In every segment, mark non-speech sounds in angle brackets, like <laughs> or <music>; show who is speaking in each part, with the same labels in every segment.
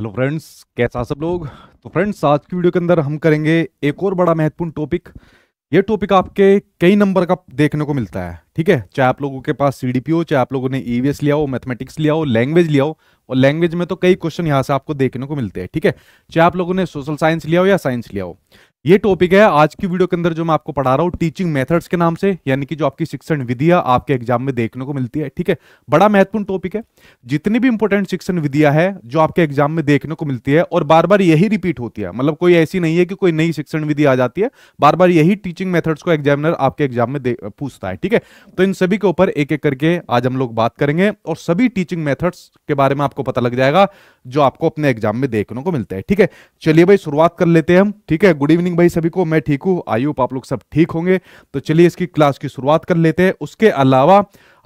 Speaker 1: hello friends कैसा सब लोग तो फ्रेंड्स आज की वीडियो के अंदर हम करेंगे एक और बड़ा महत्वपूर्ण टॉपिक ये टॉपिक आपके कई नंबर का देखने को मिलता है ठीक है चाहे आप लोगों के पास सी हो चाहे आप लोगों ने ई e लिया हो मैथमेटिक्स लिया हो लैंग्वेज लिया हो और लैंग्वेज में तो कई क्वेश्चन यहाँ से आपको देखने को मिलते हैं ठीक है चाहे आप लोगों ने सोशल साइंस लिया हो या साइंस लिया हो ये टॉपिक है आज की वीडियो के अंदर जो मैं आपको पढ़ा रहा हूँ टीचिंग मेथड्स के नाम से यानी कि जो आपकी शिक्षण विधियां आपके एग्जाम में देखने को मिलती है ठीक है बड़ा महत्वपूर्ण टॉपिक है जितनी भी इंपॉर्टेंट शिक्षण विधिया है जो आपके एग्जाम में देखने को मिलती है और बार बार यही रिपीट होती है मतलब कोई ऐसी नहीं है कि कोई नई शिक्षण विधि आ जाती है बार बार यही टीचिंग मेथड्स को एग्जामिनर आपके एग्जाम में पूछता है ठीक है तो इन सभी के ऊपर एक एक करके आज हम लोग बात करेंगे और सभी टीचिंग मेथड्स के बारे में आपको पता लग जाएगा जो आपको अपने एग्जाम में देखने को मिलता है ठीक है चलिए भाई शुरुआत कर लेते हैं हम ठीक है गुड इवनिंग मॉर्निंग भाई सभी को मैं ठीक हूँ आई होप आप लोग सब ठीक होंगे तो चलिए इसकी क्लास की शुरुआत कर लेते हैं उसके अलावा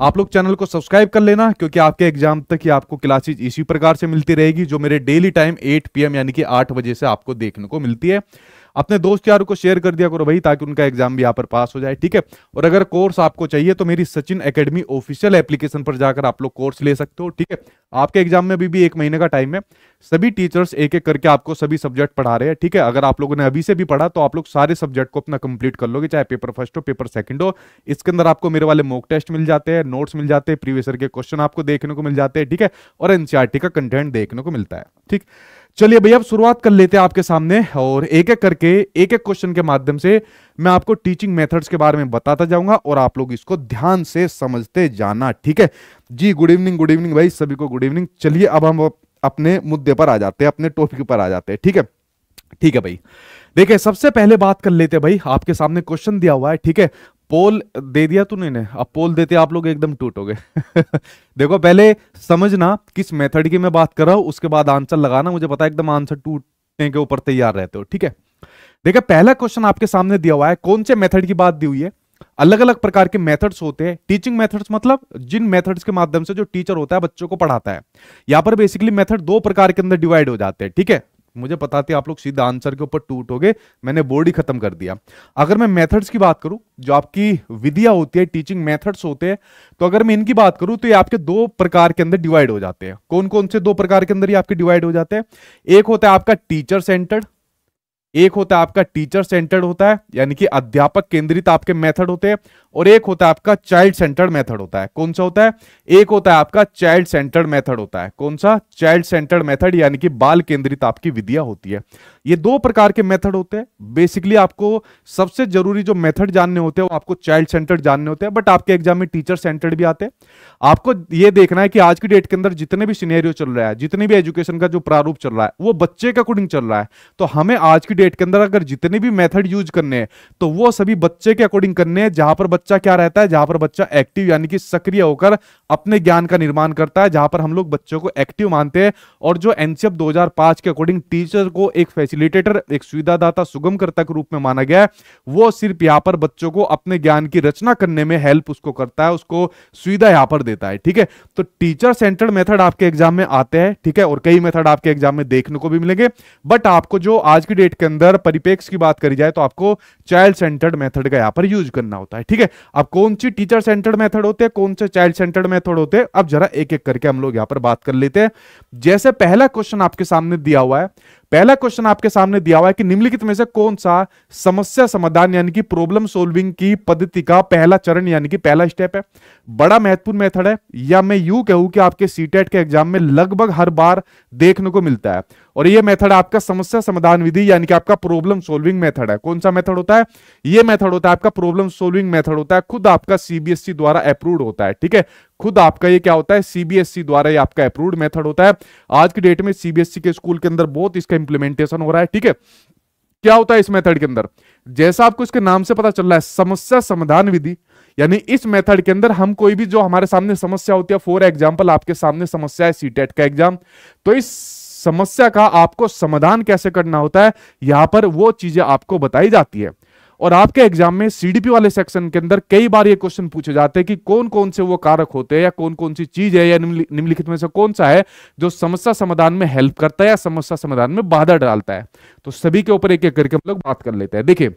Speaker 1: आप लोग चैनल को सब्सक्राइब कर लेना क्योंकि आपके एग्जाम तक ही आपको क्लासेज इसी प्रकार से मिलती रहेगी जो मेरे डेली टाइम 8 पीएम यानी कि 8 बजे से आपको देखने को मिलती है अपने दोस्त यार को शेयर कर दिया करो भाई ताकि उनका एग्जाम भी यहाँ पर पास हो जाए ठीक है और अगर कोर्स आपको चाहिए तो मेरी सचिन अकेडमी ऑफिशियल एप्लीकेशन पर जाकर आप लोग कोर्स ले सकते हो ठीक है आपके एग्जाम में अभी भी एक महीने का टाइम है सभी टीचर्स एक एक करके आपको सभी सब्जेक्ट पढ़ा रहे हैं ठीक है अगर आप लोगों ने अभी से भी पढ़ा तो आप लोग सारे सब्जेक्ट को अपना कंप्लीट कर लोगे चाहे पेपर फर्स्ट हो पेपर सेकंड हो इसके अंदर आपको मेरे वाले मॉक टेस्ट मिल जाते हैं नोट्स मिल जाते हैं प्रीवियसर के क्वेश्चन आपको देखने को मिल जाते हैं ठीक है और एनसीआरटी e का कंटेंट देखने को मिलता है ठीक चलिए भैया अब शुरुआत कर लेते हैं आपके सामने और एक एक करके एक एक क्वेश्चन के माध्यम से मैं आपको टीचिंग मेथड्स के बारे में बताता जाऊंगा और आप लोग इसको ध्यान से समझते जाना ठीक है जी गुड इवनिंग गुड इवनिंग भाई सभी को गुड इवनिंग चलिए अब हम अपने मुद्दे पर आ जाते हैं अपने टॉपिक पर आ जाते हैं ठीक है ठीक है भाई देखिए सबसे पहले बात कर लेते हैं भाई आपके सामने क्वेश्चन दिया हुआ है ठीक है पोल दे दिया तूने ने अब पोल देते आप लोग एकदम टूटोगे <laughs> देखो पहले समझना किस मेथड की मैं बात कर रहा हूं उसके बाद आंसर लगाना मुझे पता है एकदम आंसर टूटने के ऊपर तैयार रहते हो ठीक है देखिए पहला क्वेश्चन आपके सामने दिया हुआ है कौन से मेथड की बात दी हुई है अलग अलग प्रकार के मेथड्स होते हैं टीचिंग मेथड्स मतलब जिन मेथड्स के माध्यम से जो टीचर होता है बच्चों को पढ़ाता है यहां पर बेसिकली मेथड दो प्रकार के अंदर डिवाइड हो जाते हैं ठीक है मुझे पता थी आप लोग सीधा आंसर के ऊपर टूटोगे मैंने बोर्ड ही खत्म कर दिया अगर मैं मेथड्स की बात करूं जो आपकी विधिया होती है टीचिंग मेथड्स होते हैं तो अगर मैं इनकी बात करूं तो ये आपके दो प्रकार के अंदर डिवाइड हो जाते हैं कौन कौन से दो प्रकार के अंदर ये आपके डिवाइड हो जाते हैं एक होता है आपका टीचर सेंटर्ड एक होता है आपका टीचर सेंटर्ड होता है यानी कि अध्यापक केंद्रित आपके मेथड होते हैं और एक होता है आपका चाइल्ड सेंटर्ड मेथड होता है कौन सा होता है एक होता है आपका चाइल्ड सेंटर्ड मेथड होता है कौन सा चाइल्ड सेंटर्ड मेथड यानी कि बाल केंद्रित आपकी विधिया होती है ये दो प्रकार के मेथड होते हैं बेसिकली आपको सबसे जरूरी जो मेथड जानने होते हैं वो आपको चाइल्ड सेंटर्ड जानने होते हैं बट आपके एग्जाम में टीचर सेंटर्ड भी आते हैं आपको ये देखना है कि आज की डेट के अंदर जितने भी सिनेरियो चल रहा है जितने भी एजुकेशन का जो प्रारूप चल रहा है वो बच्चे के अकॉर्डिंग चल रहा है तो हमें आज की डेट के अंदर अगर जितने भी मेथड यूज करने हैं तो वो सभी बच्चे के अकॉर्डिंग करने हैं जहां पर बच्चा क्या रहता है जहां पर बच्चा एक्टिव यानी कि सक्रिय होकर अपने ज्ञान का निर्माण करता है जहां पर हम लोग बच्चों को एक्टिव मानते हैं और जो एनसीएफ e दो के अकॉर्डिंग टीचर को एक फैसिलिटेटर एक सुविधादाता सुगमकर्ता के रूप में माना गया है वो सिर्फ यहाँ पर बच्चों को अपने ज्ञान की रचना करने में हेल्प उसको करता है उसको सुविधा यहाँ पर देता है ठीक है तो टीचर सेंटर्ड मेथड आपके एग्जाम में आते हैं ठीक है और कई मेथड आपके एग्जाम में देखने को भी मिलेंगे बट आपको जो आज की डेट के अंदर परिपेक्ष की बात करी जाए तो आपको चाइल्ड सेंटर्ड मेथड का यहां पर यूज करना होता है ठीक है अब कौन सी टीचर सेंटर्ड मेथड होते हैं कौन से चाइल्ड सेंटर्ड मेथड होते हैं अब जरा एक एक करके हम लोग यहां पर बात कर लेते हैं जैसे पहला क्वेश्चन आपके सामने दिया हुआ है पहला क्वेश्चन आपके सामने दिया हुआ है कि निम्नलिखित में से कौन सा समस्या समाधान यानी कि प्रॉब्लम सोल्विंग की पद्धति का पहला चरण यानी कि पहला स्टेप है बड़ा महत्वपूर्ण मेथड है या मैं यू कहूं कि आपके सीटेट e के एग्जाम में लगभग हर बार देखने को मिलता है और यह मेथड आपका समस्या समाधान विधि यानी कि आपका प्रॉब्लम सोल्विंग मेथड है कौन सा मेथड होता है यह मेथड होता है आपका प्रॉब्लम सोल्विंग मेथड होता है खुद आपका सीबीएसई e द्वारा अप्रूव होता है ठीक है खुद आपका ये क्या होता है सीबीएसई e द्वारा ये आपका अप्रूव्ड मेथड होता है आज की डेट में सीबीएसई e के स्कूल के अंदर बहुत इसका इंप्लीमेंटेशन हो रहा है ठीक है क्या होता है इस मेथड के अंदर जैसा आपको इसके नाम से पता चल रहा है समस्या समाधान विधि यानी इस मेथड के अंदर हम कोई भी जो हमारे सामने समस्या होती है फॉर एग्जाम्पल आपके सामने समस्या है सीटेट e का एग्जाम तो इस समस्या का आपको समाधान कैसे करना होता है यहां पर वो चीजें आपको बताई जाती है और आपके एग्जाम में सीडीपी वाले सेक्शन के अंदर कई बार ये क्वेश्चन पूछे जाते हैं कि कौन कौन से वो कारक होते हैं या कौन कौन सी चीज है या निम्नलिखित में से कौन सा है जो समस्या समाधान में हेल्प करता है या समस्या समाधान में बाधा डालता है तो सभी के ऊपर एक एक करके हम लोग बात कर लेते हैं देखिए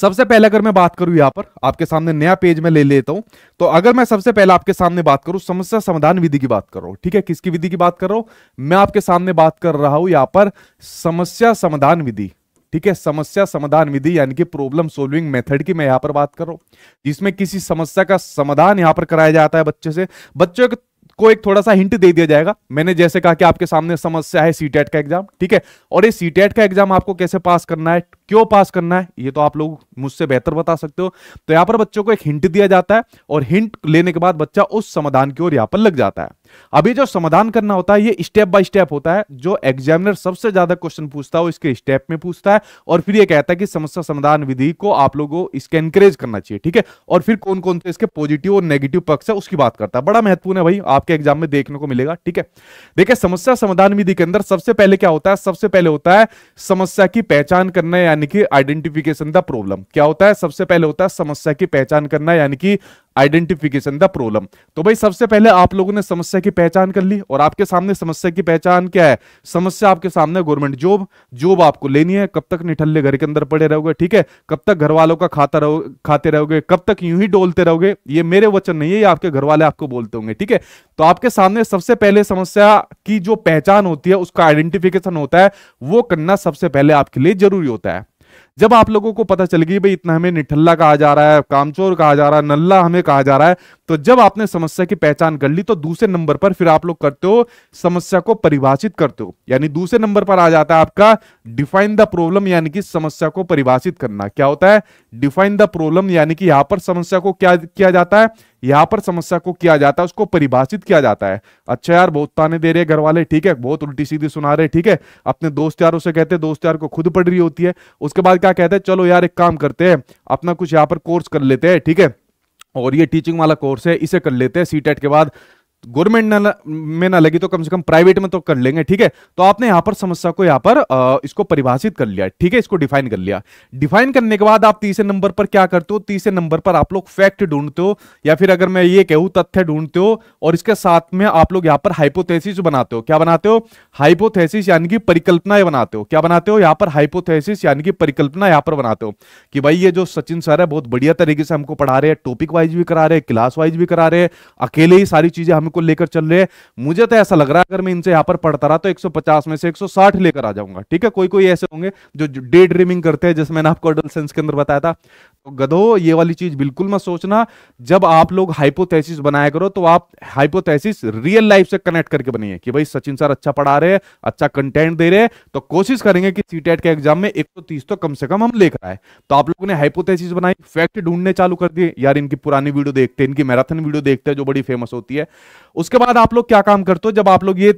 Speaker 1: सबसे पहले अगर मैं बात करूं यहां पर आपके सामने नया पेज में ले लेता हूं तो अगर मैं सबसे पहले आपके सामने बात करूं समस्या समाधान विधि की बात कर रहा हूं ठीक है किसकी विधि की बात कर रहा हूं मैं आपके सामने बात कर रहा हूं यहां पर समस्या समाधान विधि ठीक है समस्या समाधान विधि यानी कि प्रॉब्लम सोल्विंग मेथड की मैं यहां पर बात कर रहा हूं जिसमें किसी समस्या का समाधान यहां पर कराया जाता है बच्चे से बच्चों को एक थोड़ा सा हिंट दे दिया जाएगा मैंने जैसे कहा कि आपके सामने समस्या है सीटेट e का एग्जाम ठीक है और ये सीटेट e का एग्जाम आपको कैसे पास करना है क्यों पास करना है ये तो आप लोग मुझसे बेहतर बता सकते हो तो यहां पर बच्चों को एक हिंट दिया जाता है और हिंट लेने के बाद बच्चा उस समाधान की ओर यहां पर लग जाता है अभी जो समाधान करना होता है ये स्टेप बाय स्टेप होता है जो एग्जामिनर सबसे ज्यादा क्वेश्चन पूछता है इसके स्टेप में पूछता है और फिर ये कहता है कि समस्या समाधान विधि को आप लोगों इसके एनकरेज करना चाहिए ठीक है और फिर कौन कौन से इसके पॉजिटिव और नेगेटिव पक्ष है उसकी बात करता है बड़ा महत्वपूर्ण है भाई आपके एग्जाम में देखने को मिलेगा ठीक है देखिए समस्या समाधान विधि के अंदर सबसे पहले क्या होता है सबसे पहले होता है समस्या की पहचान करना यानी यानी कि आइडेंटिफिकेशन द प्रॉब्लम क्या होता है सबसे पहले होता है समस्या की पहचान करना यानी कि आइडेंटिफिकेशन द प्रॉब्लम तो भाई सबसे पहले आप लोगों ने समस्या की पहचान कर ली और आपके सामने समस्या की पहचान क्या है समस्या आपके सामने गवर्नमेंट जॉब जॉब आपको लेनी है कब तक निठल्ले घर के अंदर पड़े रहोगे ठीक है कब तक घर वालों का खाता रहो खाते रहोगे कब तक यूं ही डोलते रहोगे ये मेरे वचन नहीं है ये आपके घर वाले आपको बोलते होंगे ठीक है तो आपके सामने सबसे पहले समस्या की जो पहचान होती है उसका आइडेंटिफिकेशन होता है वो करना सबसे पहले आपके लिए जरूरी होता है जब आप लोगों को पता चल गई भाई इतना हमें निठल्ला कहा जा रहा है कामचोर कहा जा रहा है नल्ला हमें कहा जा रहा है तो जब आपने समस्या की पहचान कर ली तो दूसरे नंबर पर फिर आप लोग करते हो समस्या को परिभाषित करते हो यानी दूसरे नंबर पर आ जाता है आपका डिफाइन द प्रॉब्लम यानी कि समस्या को परिभाषित करना क्या होता है डिफाइन द प्रॉब्लम यानी कि यहां पर समस्या को क्या किया जाता है यहां पर समस्या को किया जाता है उसको परिभाषित किया जाता है अच्छा यार बहुत ताने दे रहे घर वाले ठीक है बहुत उल्टी सीधी सुना रहे ठीक है अपने दोस्त यारों से कहते हैं दोस्त यार को खुद पड़ रही होती है उसके बाद क्या कहते हैं चलो यार एक काम करते हैं अपना कुछ यहाँ पर कोर्स कर लेते हैं ठीक है और ये टीचिंग वाला कोर्स है इसे कर लेते हैं सी e के बाद गवर्नमेंट ना में ना लगी तो कम से कम प्राइवेट में तो कर लेंगे ठीक है तो आपने यहां पर समस्या को यहां पर आ, इसको परिभाषित कर लिया ठीक है इसको डिफाइन कर लिया डिफाइन करने के बाद आप तीसरे नंबर पर क्या करते हो तीसरे नंबर पर आप लोग फैक्ट ढूंढते हो या फिर अगर मैं ये कहूं तथ्य ढूंढते हो और इसके साथ में आप लोग यहां पर हाइपोथेसिस बनाते हो क्या बनाते हो हाइपोथेसिस यानी कि परिकल्पनाएं बनाते हो क्या बनाते हो यहां पर हाइपोथेसिस यानी कि परिकल्पना यहां पर बनाते हो कि भाई ये जो सचिन सर है बहुत बढ़िया तरीके से हमको पढ़ा रहे हैं टॉपिक वाइज भी करा रहे हैं क्लास वाइज भी करा रहे हैं अकेले ही सारी चीजें हमें को लेकर चल रहे हैं मुझे तो ऐसा लग रहा है अगर मैं इनसे यहाँ पर पढ़ता रहा तो 150 में से 160 लेकर आ जाऊंगा ठीक है कोई कोई ऐसे होंगे जो डे ड्रीमिंग करते हैं जैसे मैंने आपको अडल्ट सेंस के अंदर बताया था तो गधो ये वाली चीज बिल्कुल मत सोचना जब आप लोग हाइपोथेसिस बनाया करो तो आप हाइपोथेसिस रियल लाइफ से कनेक्ट करके बनिए कि भाई सचिन सर अच्छा पढ़ा रहे अच्छा कंटेंट दे रहे तो कोशिश करेंगे कि सी e के एग्जाम में एक तो तो कम से कम हम लेकर आए तो आप लोगों ने हाइपोथेसिस बनाई फैक्ट ढूंढने चालू कर दिए यार इनकी पुरानी वीडियो देखते हैं इनकी मैराथन वीडियो देखते हैं जो बड़ी फेमस होती है उसके बाद आप लोग क्या काम करते हो जब आप लोग ये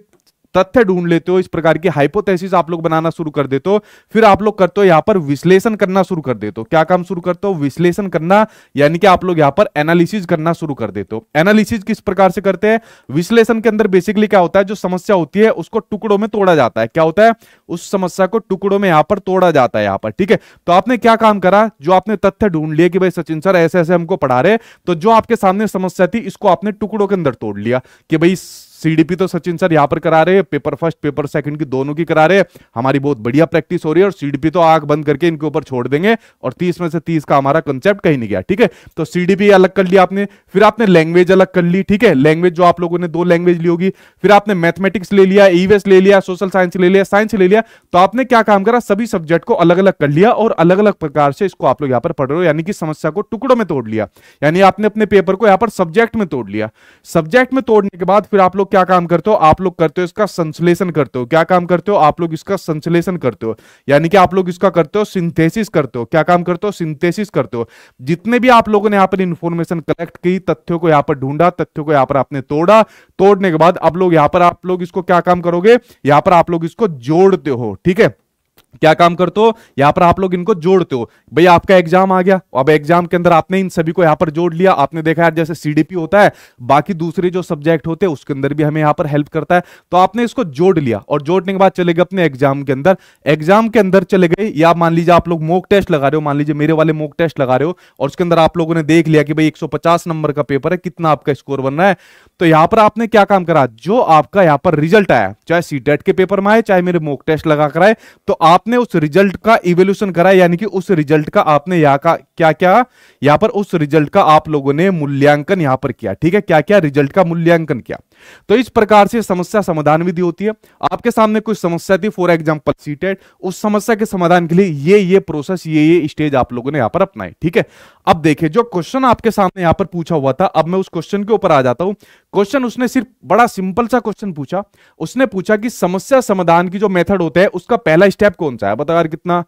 Speaker 1: तथ्य ढूंढ लेते हो इस प्रकार की हाइपोथेसिस आप लोग बनाना शुरू कर देते हो फिर आप लोग करते हो यहाँ पर विश्लेषण करना शुरू कर देते हो क्या काम शुरू करते हो विश्लेषण करना यानी कि आप लोग यहाँ पर एनालिसिस करना शुरू कर देते हो एनालिसिस किस प्रकार से करते हैं विश्लेषण के अंदर बेसिकली क्या होता है जो समस्या होती है उसको टुकड़ों में तोड़ा जाता है क्या होता है उस समस्या को टुकड़ों में यहाँ पर तोड़ा जाता है यहाँ पर ठीक है तो आपने क्या काम करा जो आपने तथ्य ढूंढ लिया कि भाई सचिन सर ऐसे ऐसे हमको पढ़ा रहे तो जो आपके सामने समस्या थी इसको आपने टुकड़ों के अंदर तोड़ लिया कि भाई सीडीपी तो सचिन सर यहाँ पर करा रहे हैं पेपर फर्स्ट पेपर सेकंड की दोनों की करा रहे हैं हमारी बहुत बढ़िया प्रैक्टिस हो रही है और सीडीपी तो आग बंद करके इनके ऊपर छोड़ देंगे और तीस में से तीस का हमारा कंसेप्ट कहीं नहीं गया ठीक है तो सीडीपी अलग कर लिया आपने फिर आपने लैंग्वेज अलग कर ली ठीक है लैंग्वेज जो आप लोगों ने दो लैंग्वेज ली होगी फिर आपने मैथमेटिक्स ले लिया ईवेस e ले लिया सोशल साइंस ले लिया साइंस ले लिया तो आपने क्या काम करा सभी सब्जेक्ट को अलग अलग कर लिया और अलग अलग प्रकार से इसको आप लोग यहाँ पर पढ़ रहे हो यानी कि समस्या को टुकड़ों में तोड़ लिया यानी आपने अपने पेपर को यहाँ पर सब्जेक्ट में तोड़ लिया सब्जेक्ट में तोड़ने के बाद फिर आप लोग क्या काम करते हो आप लोग करते हो इसका संश्लेषण करते हो क्या काम करते हो आप लोग इसका संश्लेषण करते हो यानी कि आप लोग इसका करते हो सिंथेसिस करते हो क्या काम करते हो सिंथेसिस करते हो जितने भी आप लोगों ने यहाँ पर इंफॉर्मेशन कलेक्ट की तथ्यों को यहाँ पर ढूंढा तथ्यों को यहाँ पर आपने तोड़ा तोड़ने के बाद आप लोग यहाँ पर आप लोग इसको क्या काम करोगे यहाँ पर आप लोग इसको जोड़ते हो ठीक है क्या काम करते हो यहाँ पर आप लोग इनको जोड़ते हो भाई आपका एग्जाम आ गया अब एग्जाम के अंदर आपने इन सभी को यहाँ पर जोड़ लिया आपने देखा यार जैसे सीडीपी होता है बाकी दूसरे जो सब्जेक्ट होते हैं उसके अंदर भी हमें यहाँ पर हेल्प करता है तो आपने इसको जोड़ लिया और जोड़ने के बाद चले गए अपने एग्जाम के अंदर एग्जाम के अंदर चले गए या मान लीजिए आप लोग मोक टेस्ट लगा रहे हो मान लीजिए मेरे वाले मोक टेस्ट लगा रहे हो और उसके अंदर आप लोगों ने देख लिया कि भाई एक नंबर का पेपर है कितना आपका स्कोर बन रहा है तो यहाँ पर आपने क्या काम करा जो आपका यहाँ पर रिजल्ट आया चाहे सी के पेपर में आए चाहे मेरे मोक टेस्ट लगा कर आए तो आप आपने उस रिजल्ट का इवेल्यूशन करा यानी कि उस रिजल्ट का आपने यहाँ का क्या क्या यहाँ पर उस रिजल्ट का आप लोगों ने मूल्यांकन यहाँ पर किया ठीक है क्या क्या रिजल्ट का मूल्यांकन किया तो इस प्रकार से समस्या समाधान विधि होती है आपके सामने कुछ समस्या थी फॉर एग्जाम्पल सीटेड उस समस्या के समाधान के लिए ये ये प्रोसेस ये ये स्टेज आप लोगों ने यहाँ पर अपनाई ठीक है अब देखिये जो क्वेश्चन आपके सामने यहाँ पर पूछा हुआ था अब मैं उस क्वेश्चन के ऊपर आ जाता हूं क्वेश्चन उसने सिर्फ बड़ा सिंपल सा क्वेश्चन पूछा उसने पूछा कि समस्या समाधान की जो मेथड होते हैं उसका पहला स्टेप कौन सा है बताओ यार कितना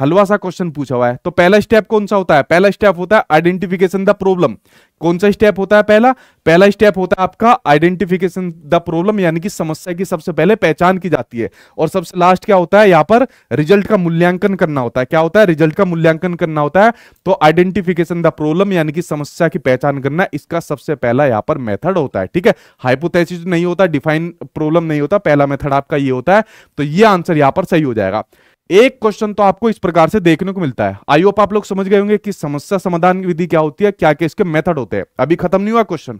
Speaker 1: हलवा सा क्वेश्चन पूछा हुआ है तो पहला स्टेप कौन सा होता है पहला स्टेप होता है आइडेंटिफिकेशन द प्रॉब्लम कौन सा स्टेप होता है पहला पहला स्टेप होता है आपका आइडेंटिफिकेशन द प्रॉब्लम यानी कि समस्या की सबसे पहले पहचान की जाती है और सबसे लास्ट क्या होता है यहाँ पर रिजल्ट का मूल्यांकन करना होता है क्या होता है रिजल्ट का मूल्यांकन करना होता है तो आइडेंटिफिकेशन द प्रॉब्लम यानी कि समस्या की पहचान करना इसका सबसे पहला यहाँ पर मेथड होता है ठीक है हाइपोथेसिस नहीं होता डिफाइन प्रॉब्लम नहीं होता पहला मेथड आपका ये होता है तो ये आंसर यहाँ पर सही हो जाएगा एक क्वेश्चन तो आपको इस प्रकार से देखने को मिलता है आई होप आप लोग समझ गए होंगे कि समस्या समाधान की विधि क्या होती है क्या क्या इसके मेथड होते हैं अभी खत्म नहीं हुआ क्वेश्चन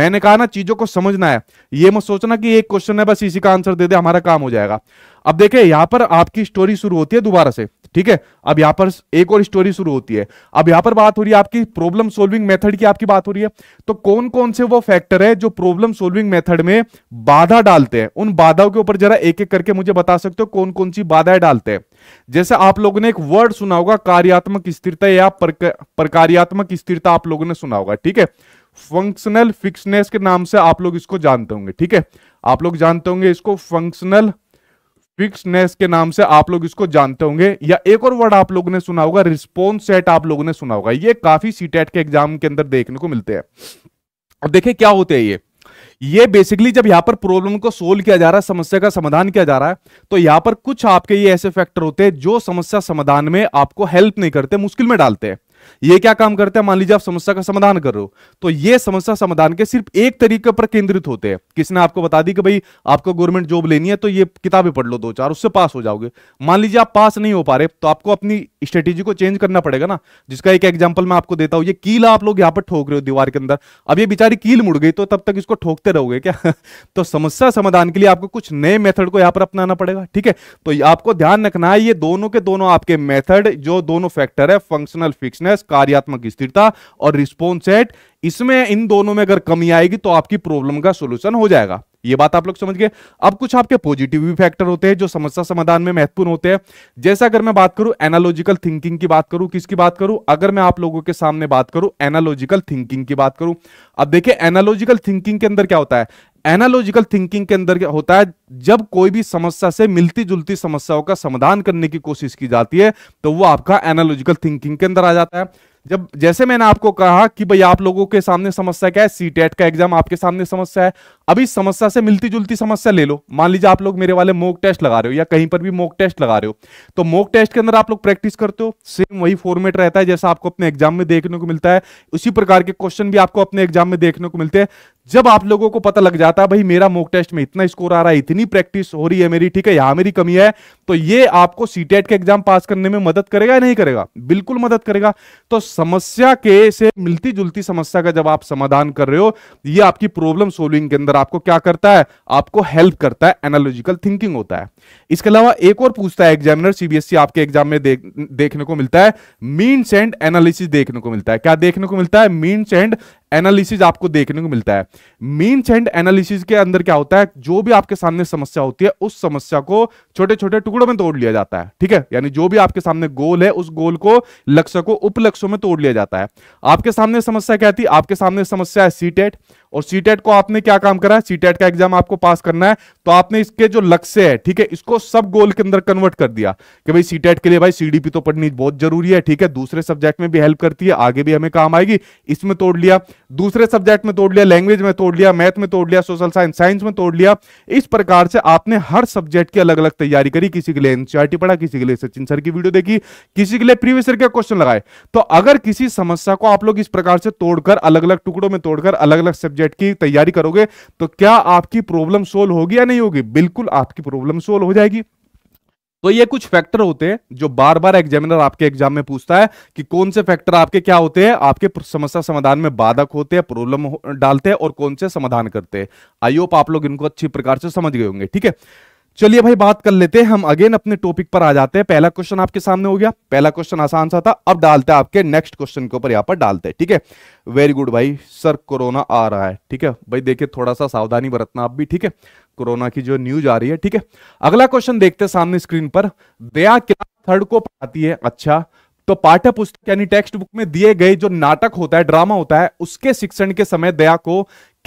Speaker 1: मैंने कहा ना चीजों को समझना है ये मत सोचना कि एक क्वेश्चन है बस इसी का आंसर दे दे हमारा काम हो जाएगा अब देखिए यहां पर आपकी स्टोरी शुरू होती है दोबारा से ठीक है अब यहां पर एक और स्टोरी शुरू होती है अब यहां पर बात हो रही है आपकी प्रॉब्लम सोल्विंग मेथड की आपकी बात हो रही है तो कौन कौन से वो फैक्टर है जो प्रॉब्लम सोल्विंग मेथड में बाधा डालते हैं उन बाधाओं के ऊपर जरा एक एक करके मुझे बता सकते हो कौन कौन सी बाधाएं डालते हैं जैसे आप लोगों ने एक वर्ड सुना होगा कार्यात्मक स्थिरता या प्रकार्यात्मक स्थिरता आप लोगों ने सुना होगा ठीक है फंक्शनल फिक्सनेस के नाम से आप लोग इसको जानते होंगे ठीक है आप लोग जानते होंगे इसको फंक्शनल फिक्सनेस के नाम से आप लोग इसको जानते होंगे या एक और वर्ड आप लोगों ने सुना होगा रिस्पॉन्स सेट आप लोगों ने सुना होगा ये काफी सीटेट e के एग्जाम के अंदर देखने को मिलते हैं अब देखिए क्या होते हैं ये ये बेसिकली जब यहां पर प्रॉब्लम को सोल्व किया जा रहा है समस्या का समाधान किया जा रहा है तो यहां पर कुछ आपके ये ऐसे फैक्टर होते हैं जो समस्या समाधान में आपको हेल्प नहीं करते मुश्किल में डालते हैं ये क्या काम करते हैं मान लीजिए आप समस्या का समाधान कर रहे हो तो ये समस्या समाधान के सिर्फ एक तरीके पर केंद्रित होते हैं किसने आपको बता दी कि भाई आपको गवर्नमेंट जॉब लेनी है तो ये किताबें पढ़ लो दो चार उससे पास हो जाओगे मान लीजिए आप पास नहीं हो पा रहे तो आपको अपनी स्ट्रेटेजी को चेंज करना पड़ेगा ना जिसका एक एग्जाम्पल मैं आपको देता हूँ ये कील आप लोग यहाँ पर ठोक रहे हो दीवार के अंदर अब ये बेचारी कील मुड़ गई तो तब तक इसको ठोकते रहोगे क्या <laughs> तो समस्या समाधान के लिए आपको कुछ नए मेथड को यहाँ पर अपनाना पड़ेगा ठीक है तो आपको ध्यान रखना है ये दोनों के दोनों आपके मेथड जो दोनों फैक्टर है फंक्शनल फिक्सनेस प्लस कार्यात्मक स्थिरता और रिस्पॉन्स सेट इसमें इन दोनों में अगर कमी आएगी तो आपकी प्रॉब्लम का सोल्यूशन हो जाएगा ये बात आप लोग समझ गए अब कुछ आपके पॉजिटिव भी फैक्टर होते हैं जो समस्या समाधान में महत्वपूर्ण होते हैं जैसे अगर मैं बात करूं एनालॉजिकल थिंकिंग की बात करूं किसकी बात करूं अगर मैं आप लोगों के सामने बात करूं एनालॉजिकल थिंकिंग की बात करूं अब देखिए एनालॉजिकल थिंकिंग के अंदर क्या होता है एनालॉजिकल थिंकिंग के अंदर क्या होता है जब कोई भी समस्या से मिलती जुलती समस्याओं का समाधान करने की कोशिश की जाती है तो वो आपका एनालॉजिकल थिंकिंग के अंदर आ जाता है जब जैसे मैंने आपको कहा कि भाई आप लोगों के सामने समस्या क्या है सी टेट का एग्जाम आपके सामने समस्या है अभी समस्या से मिलती जुलती समस्या ले लो मान लीजिए आप लोग मेरे वाले मोक टेस्ट लगा रहे हो या कहीं पर भी मोक टेस्ट लगा रहे हो तो मोक टेस्ट के अंदर आप लोग प्रैक्टिस करते हो सेम वही फॉर्मेट रहता है जैसा आपको अपने एग्जाम में देखने को मिलता है उसी प्रकार के क्वेश्चन भी आपको अपने एग्जाम में देखने को मिलते हैं जब आप लोगों को पता लग जाता है भाई मेरा मोक टेस्ट में इतना स्कोर आ रहा है इतनी प्रैक्टिस हो रही है मेरी ठीक है यहां मेरी कमी है तो ये आपको सीटेट e के एग्जाम पास करने में मदद करेगा या नहीं करेगा बिल्कुल मदद करेगा तो समस्या के से मिलती जुलती समस्या का जब आप समाधान कर रहे हो ये आपकी प्रॉब्लम सोल्विंग के अंदर आपको क्या करता है आपको हेल्प करता है एनालॉजिकल थिंकिंग होता है इसके अलावा एक और पूछता है एग्जामिनर सीबीएसई e आपके एग्जाम में देख, देखने को मिलता है मीन्स एंड एनालिसिस देखने को मिलता है क्या देखने को मिलता है मीन्स एंड एनालिसिस आपको देखने को मिलता है मीन एंड एनालिसिस के अंदर क्या होता है जो भी आपके सामने समस्या होती है उस समस्या को छोटे छोटे टुकड़ों में तोड़ लिया जाता है ठीक है यानी जो भी आपके सामने गोल है उस गोल को लक्ष्य को उप लक्ष्यों में तोड़ लिया जाता है आपके सामने समस्या क्या थी आपके सामने समस्या है सी e और सीटेट e को आपने क्या काम करा है सीटेट e का एग्जाम आपको पास करना है तो आपने इसके जो लक्ष्य है ठीक है इसको सब गोल के अंदर कन्वर्ट कर दिया कि भाई सीटेट के लिए भाई सीडीपी तो पढ़नी बहुत जरूरी है ठीक है दूसरे सब्जेक्ट में भी हेल्प करती है आगे भी हमें काम आएगी इसमें तोड़ लिया दूसरे सब्जेक्ट में तोड़ लिया लैंग्वेज में तोड़ लिया मैथ में तोड़ लिया सोशल साइंस साइंस में तोड़ लिया इस प्रकार से आपने हर सब्जेक्ट की अलग अलग तैयारी करी किसी के लिए एनसीआरटी पढ़ा किसी के लिए सचिन सर की वीडियो देखी किसी के लिए प्रीवियस ईयर के क्वेश्चन लगाए तो अगर किसी समस्या को आप लोग इस प्रकार से तोड़कर अलग अलग टुकड़ों में तोड़कर अलग अलग सब्जेक्ट की तैयारी करोगे तो क्या आपकी प्रॉब्लम सोल्व होगी या नहीं होगी बिल्कुल आपकी प्रॉब्लम सोल्व हो जाएगी तो ये कुछ फैक्टर होते हैं जो बार बार एग्जामिनर आपके एग्जाम में पूछता है कि कौन से फैक्टर आपके क्या होते हैं आपके समस्या समाधान में बाधक होते हैं प्रॉब्लम डालते हैं और कौन से समाधान करते हैं आई होप आप लोग इनको अच्छी प्रकार से समझ गए होंगे ठीक है चलिए भाई बात कर लेते हैं हम अगेन अपने टॉपिक पर आ जाते हैं पहला क्वेश्चन आपके सामने हो गया पहला क्वेश्चन आसान सा था अब डालते हैं आपके नेक्स्ट क्वेश्चन के ऊपर यहाँ पर डालते हैं ठीक है वेरी गुड भाई सर कोरोना आ रहा है ठीक है भाई देखिए थोड़ा सा सावधानी बरतना आप भी ठीक है कोरोना की जो न्यूज आ रही है ठीक है अगला क्वेश्चन देखते हैं सामने स्क्रीन पर दया क्या थर्ड को पढ़ाती है अच्छा तो पाठ्य पुस्तक यानी टेक्स्ट बुक में दिए गए जो नाटक होता है ड्रामा होता है उसके शिक्षण के समय दया को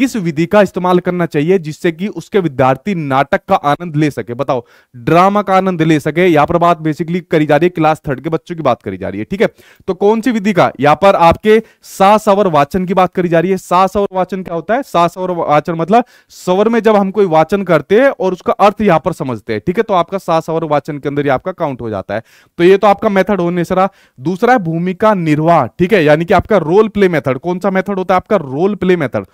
Speaker 1: किस विधि का इस्तेमाल करना चाहिए जिससे कि उसके विद्यार्थी नाटक का आनंद ले सके बताओ ड्रामा का आनंद ले सके यहां पर बात बेसिकली करी जा रही है क्लास थर्ड के बच्चों की बात करी जा रही है ठीक है तो कौन सी विधि का यहां पर आपके सास और वाचन की बात करी जा रही है सास और वाचन क्या होता है सास और वाचन मतलब सवर में जब हम कोई वाचन करते हैं और उसका अर्थ यहां पर समझते हैं ठीक है तो आपका सास और वाचन के अंदर आपका काउंट हो जाता है तो ये तो आपका मेथड होने से दूसरा है भूमिका निर्वाह ठीक है यानी कि आपका रोल प्ले मेथड कौन सा मेथड होता है आपका रोल प्ले मेथड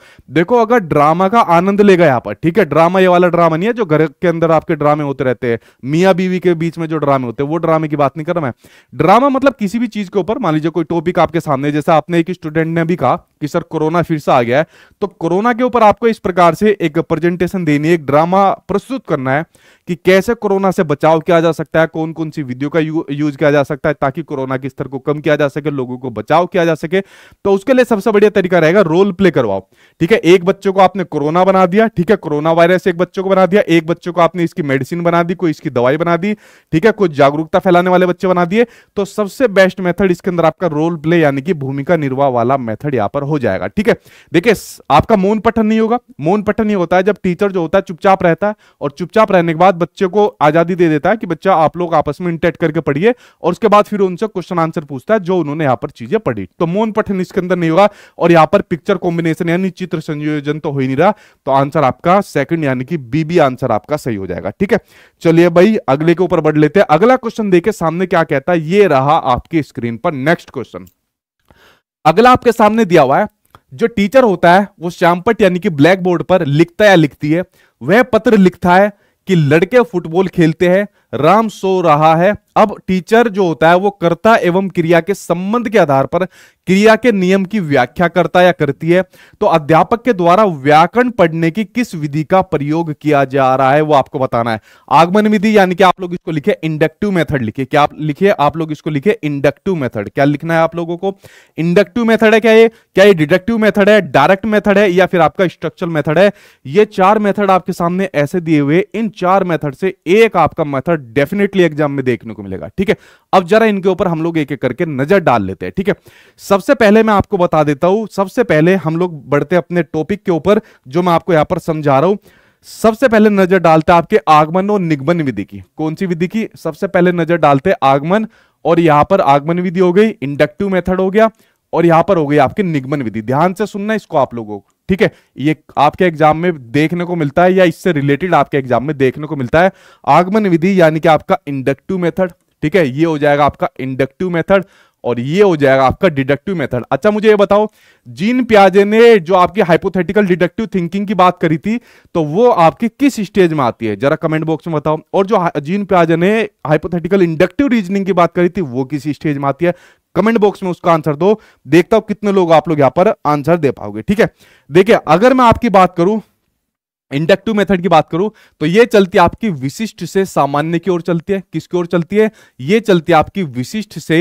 Speaker 1: देखो अगर ड्रामा का आनंद लेगा यहाँ पर ठीक है ड्रामा ये वाला ड्रामा नहीं है जो घर के अंदर आपके ड्रामे होते रहते हैं मियाँ बीवी के बीच में जो ड्रामे होते हैं वो ड्रामे की बात नहीं कर रहा मैं ड्रामा मतलब किसी भी चीज के ऊपर मान लीजिए कोई टॉपिक आपके सामने जैसे आपने एक स्टूडेंट ने भी कहा कि सर कोरोना फिर से आ गया है तो कोरोना के ऊपर आपको इस प्रकार से एक प्रेजेंटेशन देनी एक ड्रामा प्रस्तुत करना है कि कैसे कोरोना से बचाव किया जा सकता है कौन कौन सी वीडियो का यू, यूज किया जा सकता है ताकि कोरोना के स्तर को कम किया जा सके लोगों को बचाव किया जा सके तो उसके लिए सबसे बढ़िया तरीका रहेगा रोल प्ले करवाओ ठीक है एक बच्चों को आपने कोरोना बना दिया ठीक है कोरोना वायरस एक बच्चों को बना दिया एक बच्चों को आपने इसकी मेडिसिन बना दी कोई इसकी दवाई बना दी ठीक है कोई जागरूकता फैलाने वाले बच्चे बना दिए तो सबसे बेस्ट मेथड इसके अंदर आपका रोल प्ले यानी कि भूमिका निर्वाह वाला मेथड यहाँ पर हो जाएगा ठीक है देखिए आपका मौन पठन नहीं होगा मौन पठन ही होता है जब टीचर जो होता है चुपचाप रहता है और चुपचाप रहने के बाद बच्चे को आजादी दे देता है कि बच्चा आप लोग आपस में इंटेट करके पढ़िए और उसके बाद फिर उनसे क्वेश्चन आंसर पूछता है जो उन्होंने यहाँ पर चीजें पढ़ी तो मौन पठन इसके अंदर नहीं होगा और यहाँ पर पिक्चर कॉम्बिनेशन यानी चित्र संयोजन संयोजन तो हो ही नहीं रहा तो आंसर आपका सेकंड यानी कि बीबी आंसर आपका सही हो जाएगा ठीक है चलिए भाई अगले के ऊपर बढ़ लेते हैं अगला क्वेश्चन देखे सामने क्या कहता है ये रहा आपकी स्क्रीन पर नेक्स्ट क्वेश्चन अगला आपके सामने दिया हुआ है जो टीचर होता है वो श्यामपट यानी कि ब्लैक बोर्ड पर लिखता या लिखती है वह पत्र लिखता है कि लड़के फुटबॉल खेलते हैं राम सो रहा है अब टीचर जो होता है वो कर्ता एवं क्रिया के संबंध के आधार पर क्रिया के नियम की व्याख्या करता या करती है तो अध्यापक के द्वारा व्याकरण पढ़ने की किस विधि का प्रयोग किया जा रहा है वो आपको बताना है आगमन विधि यानी कि आप लोग इसको लिखे इंडक्टिव मेथड लिखे क्या आप लिखिए आप लोग इसको लिखे इंडक्टिव मेथड क्या लिखना है आप लोगों को इंडक्टिव मेथड है क्या ये क्या ये डिडक्टिव मेथड है डायरेक्ट मेथड है या फिर आपका स्ट्रक्चरल मेथड है ये चार मेथड आपके सामने ऐसे दिए हुए इन चार मेथड से एक आपका मेथड डेफिनेटली एग्जाम में देखने को मिलेगा ठीक है अब जरा इनके ऊपर हम लोग एक एक करके नजर डाल लेते हैं ठीक है सबसे पहले मैं आपको बता देता हूं सबसे पहले हम लोग बढ़ते अपने टॉपिक के ऊपर जो मैं आपको यहां पर समझा रहा हूं सबसे पहले नजर डालते हैं आपके आगमन और निगमन विधि की कौन सी विधि की सबसे पहले नजर डालते हैं आगमन और यहां पर आगमन विधि हो गई इंडक्टिव मेथड हो गया और यहां पर हो गई आपकी निगमन विधि ध्यान से सुनना इसको आप लोगों को ठीक है ये आपके एग्जाम में देखने को मिलता है या इससे रिलेटेड आपके एग्जाम में देखने को मिलता है आगमन विधि यानी कि आपका इंडक्टिव मेथड ठीक है ये हो जाएगा आपका इंडक्टिव मेथड और ये हो जाएगा आपका डिडक्टिव मेथड अच्छा मुझे ये बताओ जीन प्याजे ने जो आपकी हाइपोथेटिकल डिडक्टिव थिंकिंग की बात करी थी तो वो आपकी किस स्टेज में आती है जरा कमेंट बॉक्स में बताओ और जो जीन प्याजे ने हाइपोथेटिकल इंडक्टिव रीजनिंग की बात करी थी वो किस स्टेज में आती है कमेंट बॉक्स में उसका आंसर दो देखता हूं कितने लोग आप लोग यहां पर आंसर दे पाओगे ठीक है देखिए अगर मैं आपकी बात करूं इंडक्टिव मेथड की बात करूं तो ये चलती आपकी विशिष्ट से सामान्य की ओर चलती है किसकी ओर चलती है ये चलती है आपकी विशिष्ट से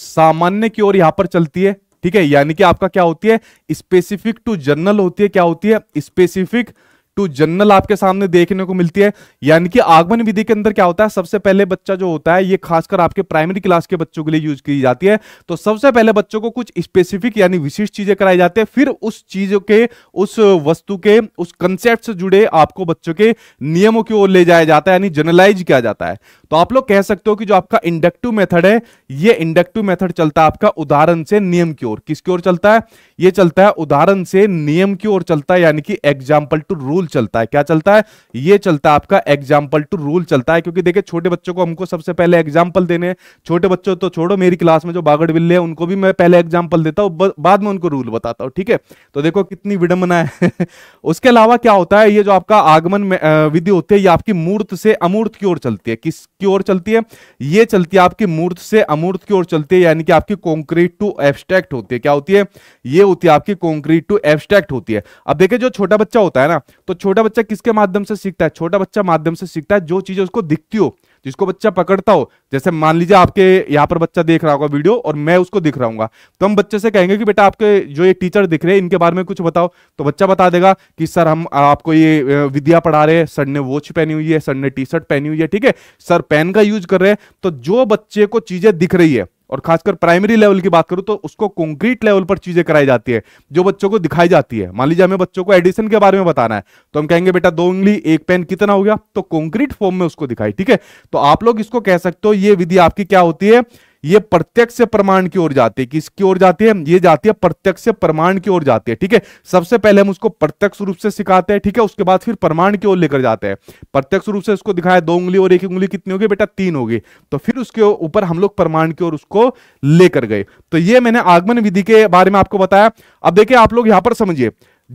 Speaker 1: सामान्य की ओर यहां पर चलती है ठीक है यानी कि आपका क्या होती है स्पेसिफिक टू जनरल होती है क्या होती है स्पेसिफिक टू जनरल आपके सामने देखने को मिलती है यानी कि आगमन विधि के अंदर क्या होता है सबसे पहले बच्चा जो होता है ये खासकर आपके प्राइमरी क्लास के बच्चों के लिए यूज की जाती है तो सबसे पहले बच्चों को कुछ स्पेसिफिक यानी विशिष्ट चीजें कराई जाती है फिर उस चीजों के उस वस्तु के उस कंसेप्ट से जुड़े आपको बच्चों के नियमों की ओर ले जाया जाता है यानी जनरलाइज किया जाता है तो आप लोग कह सकते हो कि जो आपका इंडक्टिव मेथड है ये इंडक्टिव मेथड चलता है आपका उदाहरण से नियम की ओर किसकी ओर चलता है ये चलता है उदाहरण से नियम की ओर चलता है यानी कि एग्जाम्पल टू रूल चलता है क्या चलता है ये चलता है आपका एग्जाम्पल टू रूल चलता है क्योंकि देखिए छोटे बच्चों को हमको सबसे पहले एग्जाम्पल देने छोटे बच्चों तो छोड़ो मेरी क्लास में जो बागड़ बिल्ले है उनको भी मैं पहले एग्जाम्पल देता हूँ बाद में उनको रूल बताता हूँ ठीक है तो देखो कितनी विडंबना है <laughs> उसके अलावा क्या होता है ये जो आपका आगमन विधि होती है ये आपकी मूर्त से अमूर्त की ओर चलती है किस की ओर चलती है ये चलती है आपकी मूर्त से अमूर्त की ओर चलती है यानी कि आपकी कॉन्क्रीट टू एब्स्ट्रैक्ट होती है क्या होती है ये होती है आपकी कॉन्क्रीट टू एब्स्ट्रैक्ट होती है अब देखिए जो छोटा बच्चा होता है ना तो छोटा बच्चा किसके माध्यम से सीखता है छोटा बच्चा माध्यम से सीखता है जो चीजें उसको दिखती हो जिसको बच्चा पकड़ता हो जैसे मान लीजिए आपके यहाँ पर बच्चा देख रहा होगा वीडियो और मैं उसको दिख रहा हूँ तो हम बच्चे से कहेंगे कि बेटा आपके जो ये टीचर दिख रहे हैं इनके बारे में कुछ बताओ तो बच्चा बता देगा कि सर हम आपको ये विद्या पढ़ा रहे हैं सर ने वॉच पहनी हुई है सर ने टी शर्ट पहनी हुई है ठीक है सर पेन का यूज कर रहे हैं तो जो बच्चे को चीजें दिख रही है और खासकर प्राइमरी लेवल की बात करूं तो उसको कंक्रीट लेवल पर चीजें कराई जाती है जो बच्चों को दिखाई जाती है मान लीजिए हमें बच्चों को एडिशन के बारे में बताना है तो हम कहेंगे बेटा दो उंगली एक पेन कितना हो गया तो कंक्रीट फॉर्म में उसको दिखाई ठीक है तो आप लोग इसको कह सकते हो ये विधि आपकी क्या होती है ये प्रत्यक्ष प्रमाण की ओर जाती है किसकी ओर जाती है ये जाती है प्रत्यक्ष प्रमाण की ओर जाती है ठीक है सबसे पहले हम उसको प्रत्यक्ष रूप से सिखाते हैं ठीक है उसके बाद फिर प्रमाण की ओर लेकर जाते हैं प्रत्यक्ष रूप से उसको दिखाया दो उंगली और एक उंगली कितनी होगी बेटा तीन होगी तो फिर उसके ऊपर हम लोग प्रमाण की ओर उसको लेकर गए तो ये मैंने आगमन विधि के बारे में आपको बताया अब देखिए आप लोग यहां पर समझिए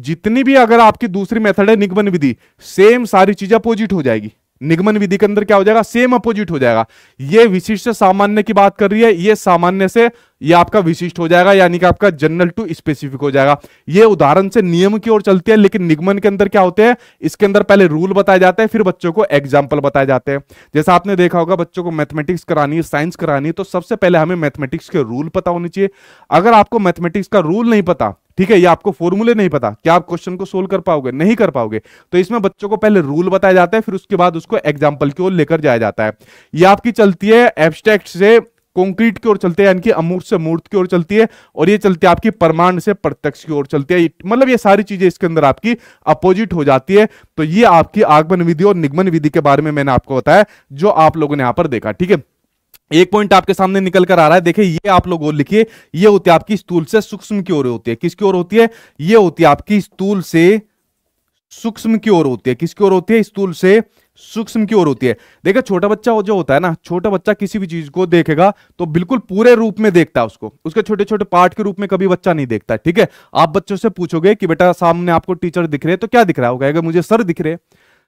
Speaker 1: जितनी भी अगर आपकी दूसरी मेथड है निगमन विधि सेम सारी चीज अपोजिट हो जाएगी निगमन विधि के अंदर क्या हो जाएगा सेम अपोजिट हो जाएगा ये विशिष्ट सामान्य की बात कर रही है ये सामान्य से ये आपका विशिष्ट हो जाएगा यानी कि आपका जनरल टू स्पेसिफिक हो जाएगा ये उदाहरण से नियम की ओर चलती है लेकिन निगमन के अंदर क्या होते हैं इसके अंदर पहले रूल बताए जाते हैं फिर बच्चों को एग्जाम्पल बताए जाते हैं जैसा आपने देखा होगा बच्चों को मैथमेटिक्स करानी है साइंस करानी है तो सबसे पहले हमें मैथमेटिक्स के रूल पता होने चाहिए अगर आपको मैथमेटिक्स का रूल नहीं पता ठीक है ये आपको फॉर्मूले नहीं पता क्या आप क्वेश्चन को सोल्व कर पाओगे नहीं कर पाओगे तो इसमें बच्चों को पहले रूल बताया जाता है फिर उसके बाद उसको एग्जाम्पल की ओर लेकर जाया जाता है ये आपकी चलती है एब्स्ट्रैक्ट से कंक्रीट की ओर चलते हैं यानी कि अमूर्त से मूर्त की ओर चलती है और ये चलती है आपकी परमाण से प्रत्यक्ष की ओर चलती है मतलब ये सारी चीजें इसके अंदर आपकी अपोजिट हो जाती है तो ये आपकी आगमन विधि और निगमन विधि के बारे में मैंने आपको बताया जो आप लोगों ने यहां पर देखा ठीक है एक पॉइंट आपके सामने निकल कर आ रहा है देखिए ये आप लोग लिखिए ये होती है आपकी स्थूल से सूक्ष्म की ओर होती है किसकी ओर होती है ये होती है आपकी स्थूल से सूक्ष्म की ओर होती है किसकी ओर होती है स्थूल से सूक्ष्म की ओर होती है देखिए छोटा बच्चा जो होता है ना छोटा बच्चा किसी भी चीज को देखेगा तो बिल्कुल पूरे रूप में देखता है उसको उसके छोटे छोटे पार्ट के रूप में कभी बच्चा नहीं देखता ठीक है आप बच्चों से पूछोगे कि बेटा सामने आपको टीचर दिख रहे तो क्या दिख रहा है मुझे सर दिख रहे हैं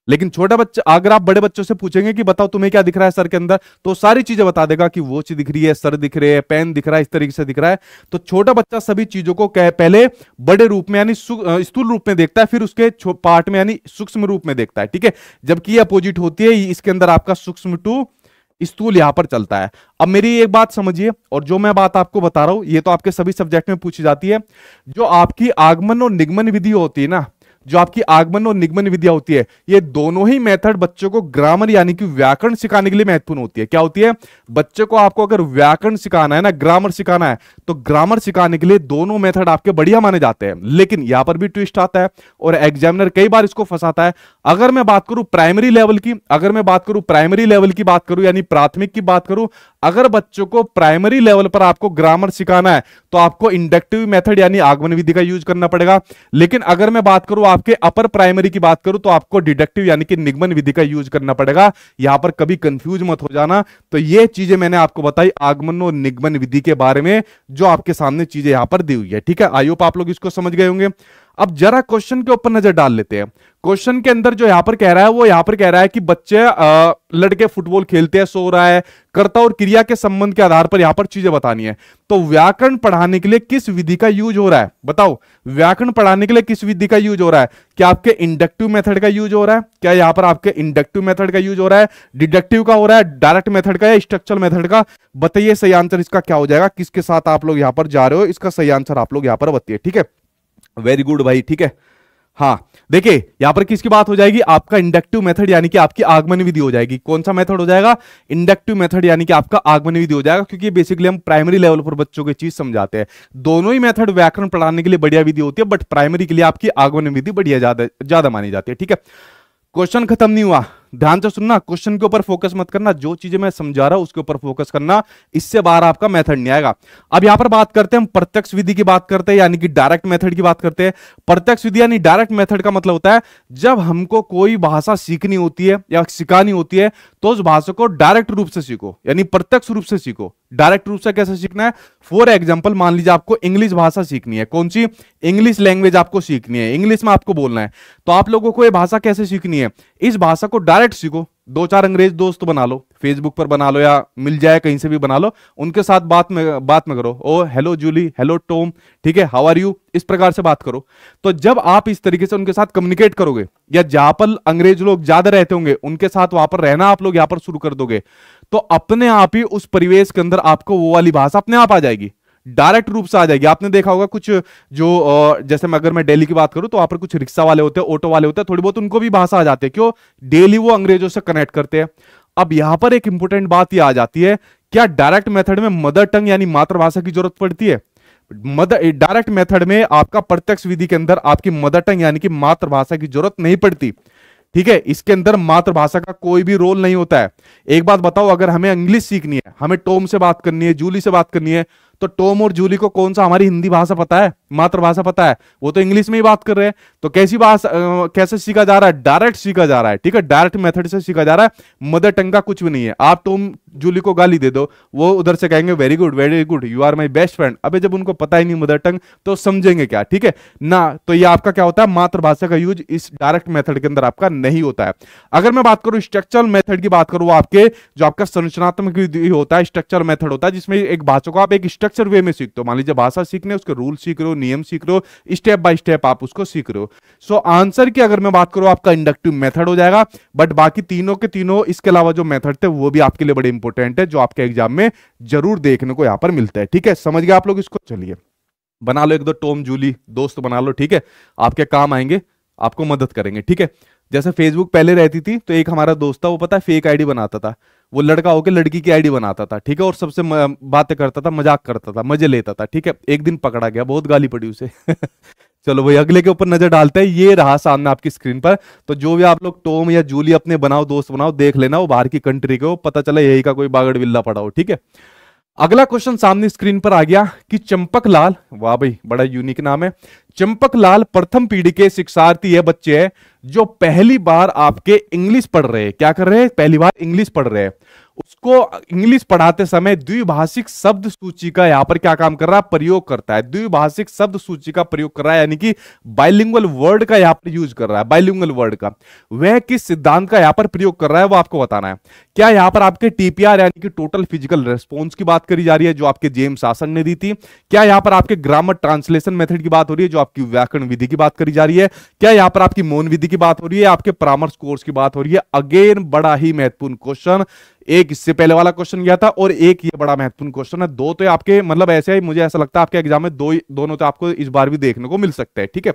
Speaker 1: लेकिन छोटा बच्चा अगर आप बड़े बच्चों से पूछेंगे कि बताओ तुम्हें क्या दिख रहा है सर के अंदर तो सारी चीजें बता देगा कि वो चीज दिख रही है सर दिख रही है पेन दिख रहा है इस तरीके से दिख रहा है तो छोटा बच्चा सभी चीजों को कह पहले बड़े रूप में यानी स्थूल रूप में देखता है फिर उसके पार्ट में यानी सूक्ष्म रूप में देखता है ठीक है जबकि ये अपोजिट होती है इसके अंदर आपका सूक्ष्म टू स्थूल यहां पर चलता है अब मेरी एक बात समझिए और जो मैं बात आपको बता रहा हूं ये तो आपके सभी सब्जेक्ट में पूछी जाती है जो आपकी आगमन और निगमन विधि होती है ना जो आपकी आगमन और निगमन विधिया होती है ये दोनों ही मेथड बच्चों को ग्रामर यानी कि व्याकरण सिखाने के लिए महत्वपूर्ण होती है क्या होती है बच्चे को आपको अगर व्याकरण सिखाना है ना ग्रामर सिखाना है तो ग्रामर सिखाने के लिए दोनों मेथड आपके बढ़िया माने जाते हैं लेकिन यहां पर भी ट्विस्ट आता है और एग्जामिनर कई बार इसको फंसाता है अगर मैं बात करूं प्राइमरी लेवल की अगर मैं बात करूं प्राइमरी लेवल की बात करूं यानी प्राथमिक की बात करूं अगर बच्चों को प्राइमरी लेवल पर आपको ग्रामर सिखाना है तो आपको इंडक्टिव मेथड यानी आगमन विधि का यूज करना पड़ेगा लेकिन अगर मैं बात करूं आपके अपर प्राइमरी की बात करूं तो आपको डिडक्टिव यानी कि निगमन विधि का यूज करना पड़ेगा यहां पर कभी कंफ्यूज मत हो जाना तो ये चीजें मैंने आपको बताई आगमन और निगमन विधि के बारे में जो आपके सामने चीजें यहां पर दी हुई है ठीक है आयोप आप लोग इसको समझ गए होंगे अब जरा क्वेश्चन के ऊपर नजर डाल लेते हैं क्वेश्चन के अंदर जो यहां पर कह रहा है वो यहां पर कह रहा है कि बच्चे आ, लड़के फुटबॉल खेलते हैं सो रहा है कर्ता और क्रिया के संबंध के आधार पर यहां पर चीजें बतानी है तो व्याकरण पढ़ाने के लिए किस विधि का यूज हो रहा है बताओ व्याकरण पढ़ाने के लिए किस विधि का यूज हो रहा है क्या आपके इंडक्टिव मेथड का यूज हो रहा है क्या यहां पर आपके इंडक्टिव मेथड का यूज हो रहा है डिडक्टिव का हो रहा है डायरेक्ट मेथड का या स्ट्रक्चर मेथड का बताइए सही आंसर इसका क्या हो जाएगा किसके साथ आप लोग यहां पर जा रहे हो इसका सही आंसर आप लोग यहां पर बताइए ठीक है वेरी गुड भाई ठीक है हाँ देखिए यहां पर किसकी बात हो जाएगी आपका इंडक्टिव मेथड यानी कि आपकी आगमन विधि हो जाएगी कौन सा मेथड हो जाएगा इंडक्टिव मेथड यानी कि आपका आगमन विधि हो जाएगा क्योंकि बेसिकली हम प्राइमरी लेवल पर बच्चों की चीज समझाते हैं दोनों ही मेथड व्याकरण पढ़ाने के लिए बढ़िया विधि होती है बट प्राइमरी के लिए आपकी आगमन विधि बढ़िया ज्यादा ज्यादा मानी जाती है ठीक है क्वेश्चन खत्म नहीं हुआ ध्यान से सुनना क्वेश्चन के ऊपर फोकस मत करना जो चीजें मैं समझा रहा हूं उसके ऊपर फोकस करना इससे बाहर आपका मेथड नहीं आएगा अब यहां पर बात करते हैं हम प्रत्यक्ष विधि की बात करते हैं यानी कि डायरेक्ट मेथड की बात करते हैं प्रत्यक्ष विधि यानी डायरेक्ट मेथड का मतलब होता है जब हमको कोई भाषा सीखनी होती है या सिखानी होती है तो उस भाषा को डायरेक्ट रूप से सीखो यानी प्रत्यक्ष रूप से सीखो डायरेक्ट रूप से कैसे सीखना है फॉर एग्जाम्पल मान लीजिए आपको इंग्लिश भाषा सीखनी है कौन सी इंग्लिश लैंग्वेज आपको सीखनी है इंग्लिश में आपको बोलना है तो आप लोगों को यह भाषा कैसे सीखनी है इस भाषा को डायरेक्ट राइट सीखो दो चार अंग्रेज दोस्त बना लो फेसबुक पर बना लो या मिल जाए कहीं से भी बना लो उनके साथ बात में बात में करो ओ हेलो जूली हेलो टोम ठीक है हाउ आर यू इस प्रकार से बात करो तो जब आप इस तरीके से उनके साथ कम्युनिकेट करोगे या जहां पर अंग्रेज लोग ज्यादा रहते होंगे उनके साथ वहां पर रहना आप लोग यहां पर शुरू कर दोगे तो अपने आप ही उस परिवेश के अंदर आपको वो वाली भाषा अपने आप आ जाएगी डायरेक्ट रूप से आ जाएगी आपने देखा होगा कुछ जो जैसे मैं अगर मैं डेली की बात करूं तो वहां पर कुछ रिक्शा वाले होते हैं ऑटो वाले होते हैं थोड़ी बहुत उनको भी भाषा आ जाती है क्यों डेली वो अंग्रेजों से कनेक्ट करते हैं अब यहां पर एक इंपॉर्टेंट बात यह आ जाती है क्या डायरेक्ट मेथड में मदर टंग यानी मातृभाषा की जरूरत पड़ती है मदर डायरेक्ट मेथड में आपका प्रत्यक्ष विधि के अंदर आपकी मदर टंग यानी कि मातृभाषा की जरूरत नहीं पड़ती ठीक है इसके अंदर मातृभाषा का कोई भी रोल नहीं होता है एक बात बताओ अगर हमें इंग्लिश सीखनी है हमें टोम से बात करनी है जूली से बात करनी है तो टॉम और जूली को कौन सा हमारी हिंदी भाषा पता है मातृभाषा पता है वो तो इंग्लिश में ही बात कर रहे हैं तो कैसी भाषा कैसे सीखा जा रहा है डायरेक्ट सीखा जा रहा है ठीक है डायरेक्ट मेथड से सीखा जा रहा है मदर टंग का कुछ भी नहीं है आप टॉम जूली को गाली दे दो वो उधर से कहेंगे very good very good you are my best friend अभी जब उनको पता ही नहीं मदर टंग तो समझेंगे क्या ठीक है ना तो ये आपका क्या होता है मातृभाषा का यूज इस डायरेक्ट मेथड के अंदर आपका नहीं होता है अगर मैं बात करूं स्ट्रक्चरल मेथड की बात करूं आपके जो आपका संरचनात्मक होता है स्ट्रक्चरल मेथड होता है जिसमें एक भाषा को आप एक स्ट्रक्चर वे में सीखते हो मान लीजिए भाषा सीखने उसके रूल सीख रहे हो नियम सीख रहे हो स्टेप बाय स्टेप आप उसको सीख रहे हो सो आंसर की अगर मैं बात करूं आपका इंडक्टिव मेथड हो जाएगा बट बाकी तीनों के तीनों इसके अलावा जो मेथड थे वो भी आपके लिए बड़े इंपॉर्टेंट है जो आपके एग्जाम में जरूर देखने को यहां पर मिलता है ठीक है समझ गए आप लोग इसको चलिए बना लो एक दो टोम जूली दोस्त बना लो ठीक है आपके काम आएंगे आपको मदद करेंगे ठीक है जैसे फेसबुक पहले रहती थी तो एक हमारा दोस्त था वो पता है फेक आईडी बनाता था वो लड़का होकर लड़की की आईडी बनाता था ठीक है और सबसे बातें करता था मजाक करता था मजे लेता था ठीक है एक दिन पकड़ा गया बहुत गाली पड़ी उसे <laughs> चलो भाई अगले के ऊपर नजर डालते हैं ये रहा सामने आपकी स्क्रीन पर तो जो भी आप लोग टोम या जूली अपने बनाओ दोस्त बनाओ देख लेना वो बाहर की कंट्री के हो पता चला यही का कोई बागड़ बिल्ला पड़ा हो ठीक है अगला क्वेश्चन सामने स्क्रीन पर आ गया कि चंपक लाल वाह भाई बड़ा यूनिक नाम है चंपक लाल प्रथम पीढ़ी के शिक्षार्थी है बच्चे हैं जो पहली बार आपके इंग्लिश पढ़ रहे हैं क्या कर रहे हैं पहली बार इंग्लिश पढ़ रहे हैं उसको इंग्लिश पढ़ाते समय द्विभाषिक शब्द सूची का यहाँ पर क्या काम कर रहा है प्रयोग करता है द्विभाषिक शब्द सूची का प्रयोग कर रहा है यानी कि बाइलिंगुअल वर्ड का यहां पर यूज कर रहा है बाइलिंगुअल वर्ड का वह किस सिद्धांत का यहां पर प्रयोग कर रहा है वो आपको बताना है क्या यहां पर आपके टीपीआर यानी कि टोटल फिजिकल रेस्पॉन्स की बात करी जा रही है जो आपके जेम शासन ने दी थी क्या यहां पर आपके ग्रामर ट्रांसलेशन मेथड की बात हो रही है जो आपकी व्याकरण विधि की बात करी जा रही है क्या यहां पर आपकी मौन विधि की बात हो रही है आपके परामर्श कोर्स की बात हो रही है अगेन बड़ा ही महत्वपूर्ण क्वेश्चन एक इससे पहले वाला क्वेश्चन गया था और एक ये बड़ा महत्वपूर्ण क्वेश्चन है दो तो आपके मतलब ऐसे ही मुझे ऐसा लगता है आपके एग्जाम में दो दोनों तो आपको इस बार भी देखने को मिल सकते हैं ठीक है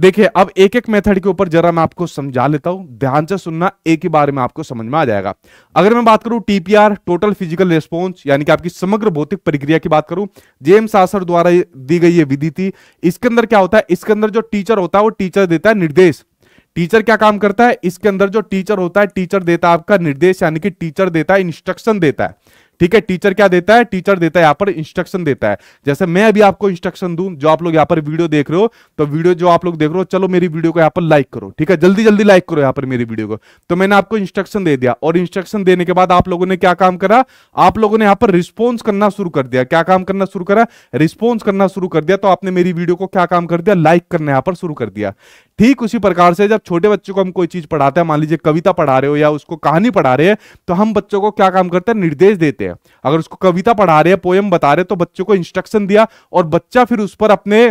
Speaker 1: देखिए अब एक एक मेथड के ऊपर जरा मैं आपको समझा लेता हूं ध्यान से सुनना एक ही बारे में आपको समझ में आ जाएगा अगर मैं बात करूं टीपीआर टोटल फिजिकल रिस्पॉन्स यानी कि आपकी समग्र भौतिक प्रक्रिया की बात करूं जेम्स आसर द्वारा दी गई ये विधि थी इसके अंदर क्या होता है इसके अंदर जो टीचर होता है वो टीचर देता है निर्देश टीचर क्या काम करता है इसके अंदर जो टीचर होता है टीचर देता है आपका निर्देश यानी कि टीचर देता है इंस्ट्रक्शन देता है ठीक है टीचर क्या देता है टीचर देता है यहाँ पर इंस्ट्रक्शन देता है जैसे मैं अभी आपको इंस्ट्रक्शन दूं जो आप लोग यहाँ पर वीडियो देख रहे हो तो वीडियो जो आप लोग देख रहे हो चलो मेरी वीडियो को यहाँ पर लाइक करो ठीक है जल्दी जल्दी लाइक करो यहाँ पर मेरी वीडियो को तो मैंने आपको इंस्ट्रक्शन दे दिया और इंस्ट्रक्शन देने के बाद आप लोगों ने क्या काम करा आप लोगों ने यहाँ पर रिस्पॉन्स करना शुरू कर दिया क्या काम करना शुरू करा रिस्पॉन्स करना शुरू कर दिया तो आपने मेरी वीडियो को क्या काम कर दिया लाइक करना यहाँ पर शुरू कर दिया ठीक उसी प्रकार से जब छोटे बच्चों को हम कोई चीज पढ़ाते हैं मान लीजिए कविता पढ़ा रहे हो या उसको कहानी पढ़ा रहे हैं तो हम बच्चों को क्या काम करते हैं निर्देश देते हैं अगर उसको कविता पढ़ा रहे हैं पोयम बता रहे हैं तो बच्चों को इंस्ट्रक्शन दिया और बच्चा फिर उस पर अपने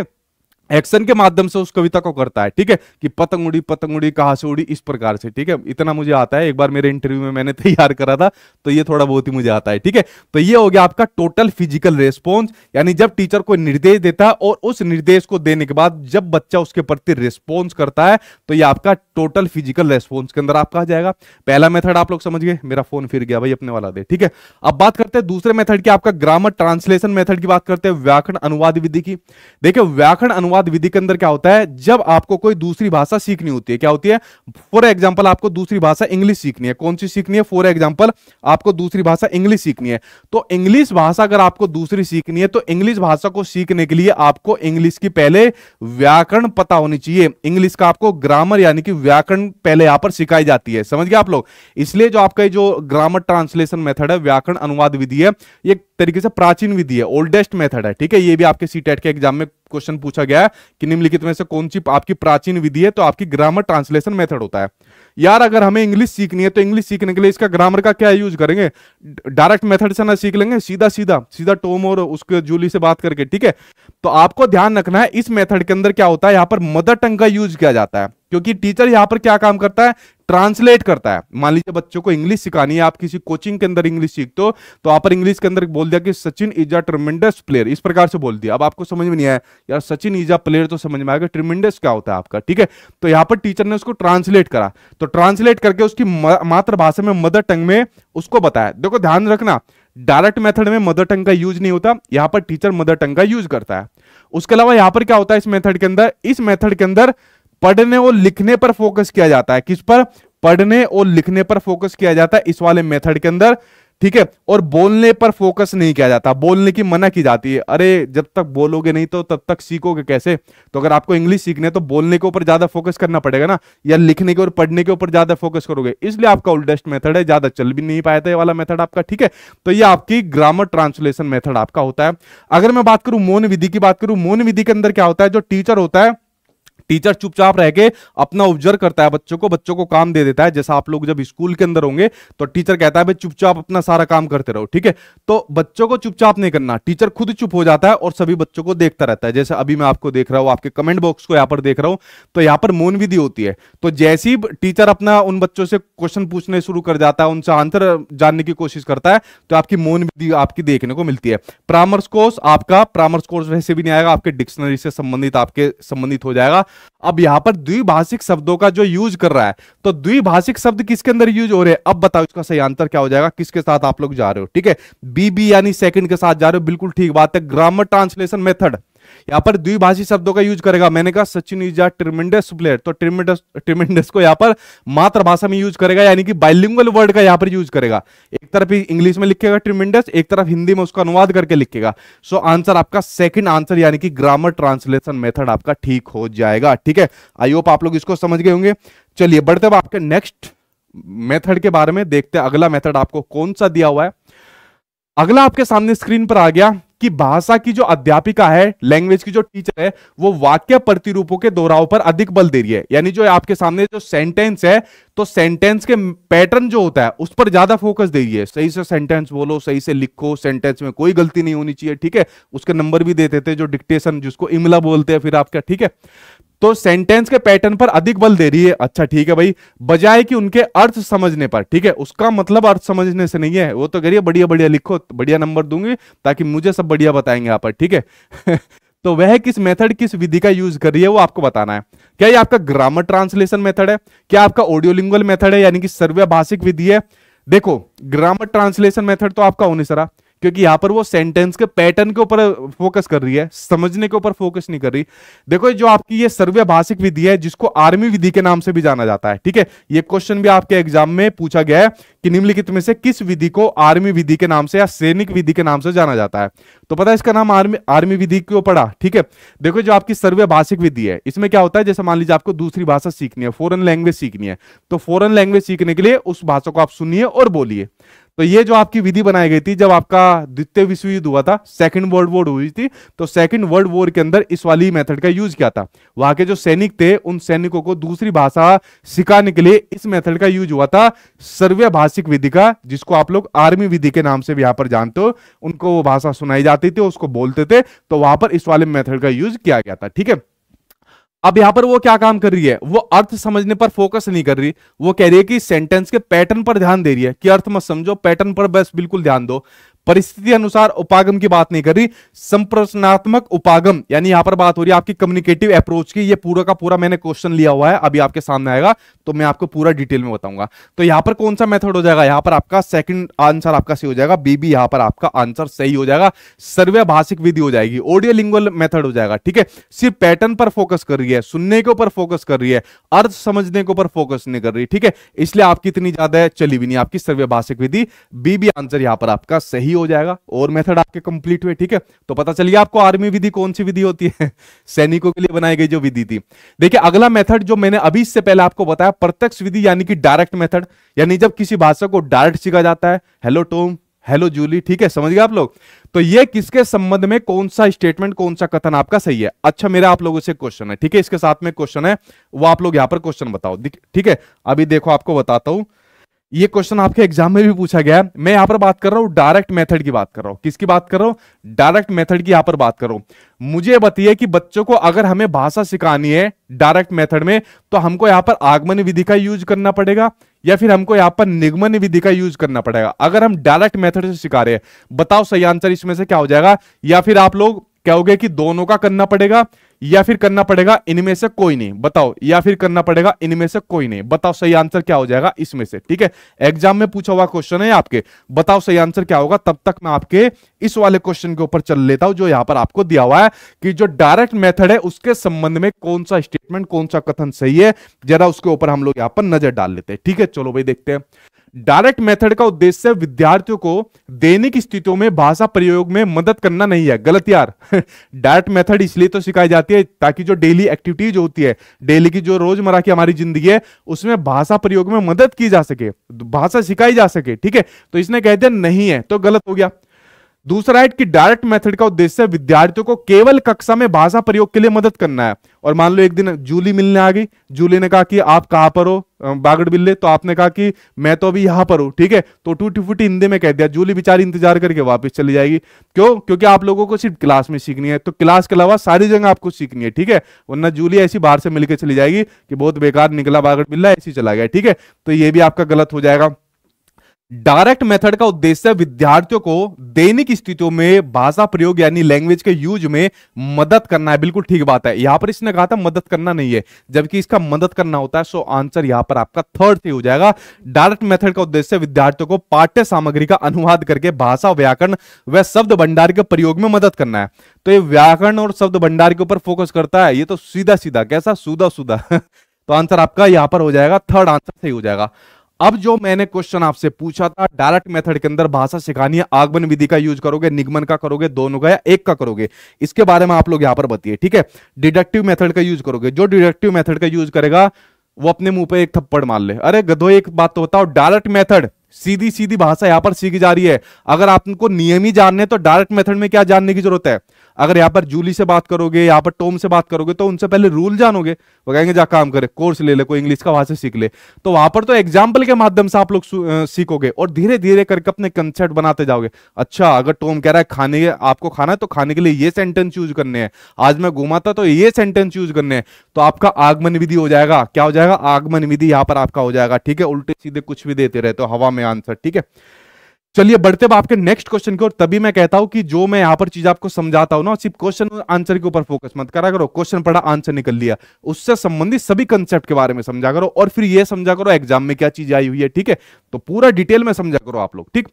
Speaker 1: एक्शन के माध्यम से उस कविता को करता है ठीक है कि पतंग उड़ी पतंग उड़ी कहा से उड़ी इस प्रकार से ठीक है इतना मुझे आता है एक बार मेरे इंटरव्यू में मैंने <laughs> तैयार करा था तो ये थोड़ा बहुत ही मुझे आता है ठीक है तो ये हो गया आपका टोटल फिजिकल रेस्पॉन्स यानी जब टीचर कोई निर्देश देता है और उस निर्देश को देने के बाद जब बच्चा उसके प्रति रिस्पॉन्स करता है तो ये आपका टोटल फिजिकल रेस्पॉन्स के अंदर आपका आ जाएगा पहला मेथड आप लोग समझ गए मेरा फोन फिर गया भाई अपने वाला दे ठीक है अब बात करते हैं दूसरे मेथड की आपका ग्रामर ट्रांसलेशन मेथड की बात करते हैं व्याकरण अनुवाद विधि की देखिये व्याकरण अनुवाद अनुवाद विधि के अंदर क्या होता है जब आपको कोई दूसरी भाषा सीखनी होती है क्या होती है फॉर एग्जाम्पल आपको दूसरी भाषा इंग्लिश सीखनी है कौन सी सीखनी है फॉर एग्जाम्पल आपको दूसरी भाषा इंग्लिश सीखनी है तो इंग्लिश भाषा अगर आपको दूसरी सीखनी है तो इंग्लिश भाषा को सीखने के लिए आपको इंग्लिश की पहले व्याकरण पता होनी चाहिए इंग्लिश का आपको ग्रामर यानी कि व्याकरण पहले यहां पर सिखाई जाती है समझ गए आप लोग इसलिए जो आपका जो ग्रामर ट्रांसलेशन मेथड है व्याकरण अनुवाद विधि है ये तरीके से प्राचीन विधि है ओल्डेस्ट मेथड है ठीक है ये भी आपके सी e के एग्जाम में क्वेश्चन पूछा गया है कि निम्नलिखित में से कौन सी आपकी प्राचीन विधि है तो आपकी ग्रामर ट्रांसलेशन मेथड होता है यार अगर हमें इंग्लिश सीखनी है तो इंग्लिश सीखने के लिए इसका ग्रामर का क्या यूज करेंगे डायरेक्ट मेथड से ना सीख लेंगे सीधा सीधा सीधा टोम और उसके जूली से बात करके ठीक है तो आपको ध्यान रखना है इस मेथड के अंदर क्या होता है यहां पर मदर टंग का यूज किया जाता है क्योंकि टीचर यहाँ पर क्या काम करता है ट्रांसलेट करता है मान लीजिए बच्चों को इंग्लिश सिखानी है आप किसी कोचिंग के अंदर इंग्लिश सीखते हो तो आप पर इंग्लिश के अंदर बोल दिया कि Sachin is a tremendous player इस प्रकार से बोल दिया अब आपको समझ में नहीं आया यार सचिन इज अ प्लेयर तो समझ में आएगा ट्रिमेंडस क्या होता है आपका ठीक है तो यहाँ पर टीचर ने उसको ट्रांसलेट करा तो ट्रांसलेट करके उसकी मातृभाषा में मदर टंग में उसको बताया देखो ध्यान रखना डायरेक्ट मेथड में मदर टंग का यूज नहीं होता यहाँ पर टीचर मदर टंग का यूज करता है उसके अलावा यहाँ पर क्या होता है इस मेथड के अंदर इस मेथड के अंदर पढ़ने और लिखने पर फोकस किया जाता है किस पर पढ़ने और लिखने पर फोकस किया जाता है इस वाले मेथड के अंदर ठीक है और बोलने पर फोकस नहीं किया जाता बोलने की मना की जाती है अरे जब तक बोलोगे नहीं तो तब तक सीखोगे कैसे तो अगर आपको इंग्लिश सीखने है तो बोलने के ऊपर ज्यादा फोकस करना पड़ेगा ना या लिखने के और पढ़ने के ऊपर ज्यादा फोकस करोगे इसलिए आपका ओल्डेस्ट मेथड है ज्यादा चल भी नहीं पाया था ये वाला मेथड आपका ठीक है तो ये आपकी ग्रामर ट्रांसलेशन मेथड आपका होता है अगर मैं बात करूं मौन विधि की बात करूं मौन विधि के अंदर क्या होता है जो टीचर होता है टीचर चुपचाप रह के अपना ऑब्जर्व करता है बच्चों को बच्चों को काम दे देता है जैसा आप लोग जब स्कूल के अंदर होंगे तो टीचर कहता है भाई चुपचाप अपना सारा काम करते रहो ठीक है तो बच्चों को चुपचाप नहीं करना टीचर खुद चुप हो जाता है और सभी बच्चों को देखता रहता है जैसे अभी मैं आपको देख रहा हूँ आपके कमेंट बॉक्स को यहाँ पर देख रहा हूँ तो यहाँ पर मौन विधि होती है तो जैसे ही टीचर अपना उन बच्चों से क्वेश्चन पूछने शुरू कर जाता है उनसे आंसर जानने की कोशिश करता है तो आपकी मौन विधि आपकी देखने को मिलती है परामर्श कोर्स आपका परामर्श कोर्स वैसे भी नहीं आएगा आपके डिक्शनरी से संबंधित आपके संबंधित हो जाएगा अब यहां पर द्विभाषिक शब्दों का जो यूज कर रहा है तो द्विभाषिक शब्द किसके अंदर यूज हो रहे हैं अब बताओ इसका सही आंसर क्या हो जाएगा किसके साथ आप लोग जा रहे हो ठीक है बीबी यानी सेकंड के साथ जा रहे हो बिल्कुल ठीक बात है ग्रामर ट्रांसलेशन मेथड यहाँ पर द्विभाषी शब्दों का यूज करेगा मैंने कहा Sachin is a tremendous player तो ट्रिमेंडस ट्रिमेंडस को यहाँ पर मातृभाषा में यूज करेगा यानी कि बाइलिंगल वर्ड का यहाँ पर यूज करेगा एक तरफ इंग्लिश में लिखेगा ट्रिमेंडस एक तरफ हिंदी में उसका अनुवाद करके लिखेगा सो आंसर आपका सेकेंड आंसर यानी कि ग्रामर ट्रांसलेशन मेथड आपका ठीक हो जाएगा ठीक है आई होप आप लोग इसको समझ गए होंगे चलिए बढ़ते हुए आपके नेक्स्ट मेथड के बारे में देखते हैं अगला मेथड आपको कौन सा दिया हुआ है अगला आपके सामने स्क्रीन पर आ गया कि भाषा की जो अध्यापिका है लैंग्वेज की जो टीचर है वो वाक्य प्रतिरूपों के दोहराव पर अधिक बल दे रही है यानी जो आपके सामने जो सेंटेंस है तो सेंटेंस के पैटर्न जो होता है उस पर ज्यादा फोकस दे रही है सही से सेंटेंस बोलो सही से लिखो सेंटेंस में कोई गलती नहीं होनी चाहिए ठीक है उसके नंबर भी देते थे जो डिक्टेशन जिसको इमला बोलते हैं फिर आपका ठीक है तो सेंटेंस के पैटर्न पर अधिक बल दे रही है अच्छा ठीक है भाई बजाय कि उनके अर्थ समझने पर ठीक है उसका मतलब अर्थ समझने से नहीं है वो तो करिए बढ़िया बढ़िया लिखो बढ़िया नंबर दूंगी ताकि मुझे सब बढ़िया बताएंगे यहाँ पर ठीक है <laughs> तो वह किस मेथड किस विधि का यूज कर रही है वो आपको बताना है क्या ये आपका ग्रामर ट्रांसलेशन मेथड है क्या आपका ऑडियोलिंगुअल मेथड है यानी कि सर्वभाषिक विधि है देखो ग्रामर ट्रांसलेशन मेथड तो आपका होने सरा क्योंकि यहाँ पर वो सेंटेंस के पैटर्न के ऊपर फोकस कर रही है समझने के ऊपर फोकस नहीं कर रही देखो जो आपकी ये सर्वे भाषिक विधि है जिसको आर्मी विधि के नाम से भी जाना जाता है ठीक है ये क्वेश्चन भी आपके एग्जाम में पूछा गया है कि निम्नलिखित में से किस विधि को आर्मी विधि के नाम से या सैनिक विधि के नाम से जाना जाता है तो पता है इसका नाम आर्मी आर्मी विधि क्यों पड़ा ठीक है देखो जो आपकी सर्वे भाषिक विधि है इसमें क्या होता है जैसे मान लीजिए आपको दूसरी भाषा सीखनी है फॉरन लैंग्वेज सीखनी है तो फॉरन लैंग्वेज सीखने के लिए उस भाषा को आप सुनिए और बोलिए तो ये जो आपकी विधि बनाई गई थी जब आपका द्वितीय विश्व युद्ध हुआ था सेकंड वर्ल्ड वॉर हुई थी तो सेकंड वर्ल्ड वॉर के अंदर इस वाली मेथड का यूज किया था वहां के जो सैनिक थे उन सैनिकों को दूसरी भाषा सिखाने के लिए इस मेथड का यूज हुआ था सर्वे भाषिक विधि का जिसको आप लोग आर्मी विधि के नाम से भी यहां पर जानते हो उनको वो भाषा सुनाई जाती थी उसको बोलते थे तो वहां पर इस वाले मेथड का यूज किया गया था ठीक है अब यहां पर वो क्या काम कर रही है वो अर्थ समझने पर फोकस नहीं कर रही वो कह रही है कि सेंटेंस के पैटर्न पर ध्यान दे रही है कि अर्थ मत समझो पैटर्न पर बस बिल्कुल ध्यान दो परिस्थिति अनुसार उपागम की बात नहीं कर रही संप्रचनात्मक उपागम यानी यहां पर बात हो रही है आपकी कम्युनिकेटिव अप्रोच की ये पूरा का पूरा मैंने क्वेश्चन लिया हुआ है अभी आपके सामने आएगा तो मैं आपको पूरा डिटेल में बताऊंगा तो यहां पर कौन सा मेथड हो जाएगा यहां पर आपका सेकंड आंसर आपका सही हो जाएगा बीबी यहां पर आपका आंसर सही हो जाएगा सर्वे भाषिक विधि हो जाएगी ऑडियो लिंगुअल मेथड हो जाएगा ठीक है सिर्फ पैटर्न पर फोकस कर रही है सुनने के ऊपर फोकस कर रही है अर्थ समझने के ऊपर फोकस नहीं कर रही ठीक है इसलिए आपकी इतनी ज्यादा चली भी नहीं आपकी सर्वे भाषिक विधि बीबी आंसर यहां पर आपका सही हो जाएगा और मेथड आपके कंप्लीट हुए ठीक है तो पता चलिए आपको आर्मी विधि कौन सी विधि होती है <laughs> सैनिकों के लिए बनाई गई जो विधि थी देखिए अगला मेथड जो मैंने अभी इससे पहले आपको बताया प्रत्यक्ष विधि यानी कि डायरेक्ट मेथड यानी जब किसी भाषा को डायरेक्ट सीखा जाता है हेलो टोम हेलो जूली ठीक है समझ गए आप लोग तो ये किसके संबंध में कौन सा स्टेटमेंट कौन सा कथन आपका सही है अच्छा मेरा आप लोगों से क्वेश्चन है ठीक है इसके साथ में क्वेश्चन है वो आप लोग यहां पर क्वेश्चन बताओ ठीक है अभी देखो आपको बताता हूं ये क्वेश्चन आपके एग्जाम में भी पूछा गया है मैं यहां पर बात कर रहा हूं डायरेक्ट मेथड की बात कर रहा हूं किसकी बात कर रहा हूं डायरेक्ट मेथड की यहां पर बात कर रहा हूं मुझे बताइए कि बच्चों को अगर हमें भाषा सिखानी है डायरेक्ट मेथड में तो हमको यहां पर आगमन विधि का यूज करना पड़ेगा या फिर हमको यहां पर निगमन विधि का यूज करना पड़ेगा अगर हम डायरेक्ट मेथड से सिखा रहे हैं बताओ सही आंसर इसमें से क्या हो जाएगा या फिर आप लोग कहोगे कि दोनों का करना पड़ेगा या फिर करना पड़ेगा इनमें से कोई नहीं बताओ या फिर करना पड़ेगा इनमें से कोई नहीं बताओ सही आंसर क्या हो जाएगा इसमें से ठीक है एग्जाम में पूछा हुआ क्वेश्चन है आपके बताओ सही आंसर क्या होगा तब तक मैं आपके इस वाले क्वेश्चन के ऊपर चल लेता हूं जो यहां पर आपको दिया हुआ है कि जो डायरेक्ट मेथड है उसके संबंध में कौन सा स्टेटमेंट कौन सा कथन सही है जरा उसके ऊपर हम लोग यहां पर नजर डाल लेते हैं ठीक है चलो भाई देखते हैं डायरेक्ट मेथड का उद्देश्य विद्यार्थियों को दैनिक स्थितियों में भाषा प्रयोग में मदद करना नहीं है गलत यार <laughs> डायरेक्ट मेथड इसलिए तो सिखाई जाती है ताकि जो डेली एक्टिविटीज होती है डेली की जो रोजमर्रा की हमारी जिंदगी है उसमें भाषा प्रयोग में मदद की जा सके भाषा सिखाई जा सके ठीक है तो इसने कह दिया नहीं है तो गलत हो गया दूसरा है कि डायरेक्ट मेथड का उद्देश्य विद्यार्थियों को केवल कक्षा में भाषा प्रयोग के लिए मदद करना है और मान लो एक दिन जूली मिलने आ गई जूली ने कहा कि आप कहां पर हो बागड़ बिल्ले तो आपने कहा कि मैं तो अभी यहां पर हूं ठीक है तो टूटी फूटी हिंदी में कह दिया जूली बिचारी इंतजार करके वापस चली जाएगी क्यों क्योंकि आप लोगों को सिर्फ क्लास में सीखनी है तो क्लास के अलावा सारी जगह आपको सीखनी है ठीक है वरना जूली ऐसी बाहर से मिलकर चली जाएगी कि बहुत बेकार निकला बागड़ बिल्ला ऐसी चला गया ठीक है तो ये भी आपका गलत हो जाएगा डायरेक्ट मेथड का उद्देश्य विद्यार्थियों को दैनिक स्थितियों में भाषा प्रयोग यानी लैंग्वेज के यूज में मदद करना है बिल्कुल ठीक बात है यहां पर इसने कहा था मदद करना नहीं है जबकि इसका मदद करना होता है सो आंसर यहां पर आपका थर्ड से हो जाएगा डायरेक्ट मेथड का उद्देश्य विद्यार्थियों को पाठ्य सामग्री का अनुवाद करके भाषा व्याकरण व शब्द भंडार के प्रयोग में मदद करना है तो ये व्याकरण और शब्द भंडार के ऊपर फोकस करता है ये तो सीधा सीधा कैसा सुधा सुधा <laughs> तो आंसर आपका यहां पर हो जाएगा थर्ड आंसर सही हो जाएगा अब जो मैंने क्वेश्चन आपसे पूछा था डायरेक्ट मेथड के अंदर भाषा सिखानी है आगमन विधि का यूज करोगे निगमन का करोगे दोनों का या एक का करोगे इसके बारे में आप लोग यहां पर बताइए ठीक है डिडक्टिव मेथड का यूज करोगे जो डिडक्टिव मेथड का यूज करेगा वो अपने मुंह पे एक थप्पड़ मार ले अरे गधो एक बात तो बताओ डायरेक्ट मेथड सीधी सीधी भाषा यहां पर सीखी जा रही है अगर आपको नियम ही जानने तो डायरेक्ट मेथड में क्या जानने की जरूरत है अगर यहाँ पर जूली से बात करोगे यहाँ पर टोम से बात करोगे तो उनसे पहले रूल जानोगे वो कहेंगे जा काम करे कोर्स ले ले कोई इंग्लिश का वहां से सीख ले तो वहां पर तो एग्जाम्पल के माध्यम से आप लोग सीखोगे और धीरे धीरे करके अपने कंसेप्ट बनाते जाओगे अच्छा अगर टोम कह रहा है खाने आपको खाना है तो खाने के लिए ये सेंटेंस यूज करने हैं आज मैं घुमाता तो ये सेंटेंस यूज करने हैं तो आपका आगमन विधि हो जाएगा क्या हो जाएगा आगमन विधि यहाँ पर आपका हो जाएगा ठीक है उल्टे सीधे कुछ भी देते रहते हो हवा में आंसर ठीक है चलिए बढ़ते हैं आपके नेक्स्ट क्वेश्चन की और तभी मैं कहता हूं कि जो मैं यहां पर चीज आपको समझाता हूं ना सिर्फ क्वेश्चन आंसर के ऊपर फोकस मत करा करो क्वेश्चन पढ़ा आंसर निकल लिया उससे संबंधित सभी कंसेप्ट के बारे में समझा करो और फिर ये समझा करो एग्जाम में क्या चीज आई हुई है ठीक है तो पूरा डिटेल में समझा करो आप लोग ठीक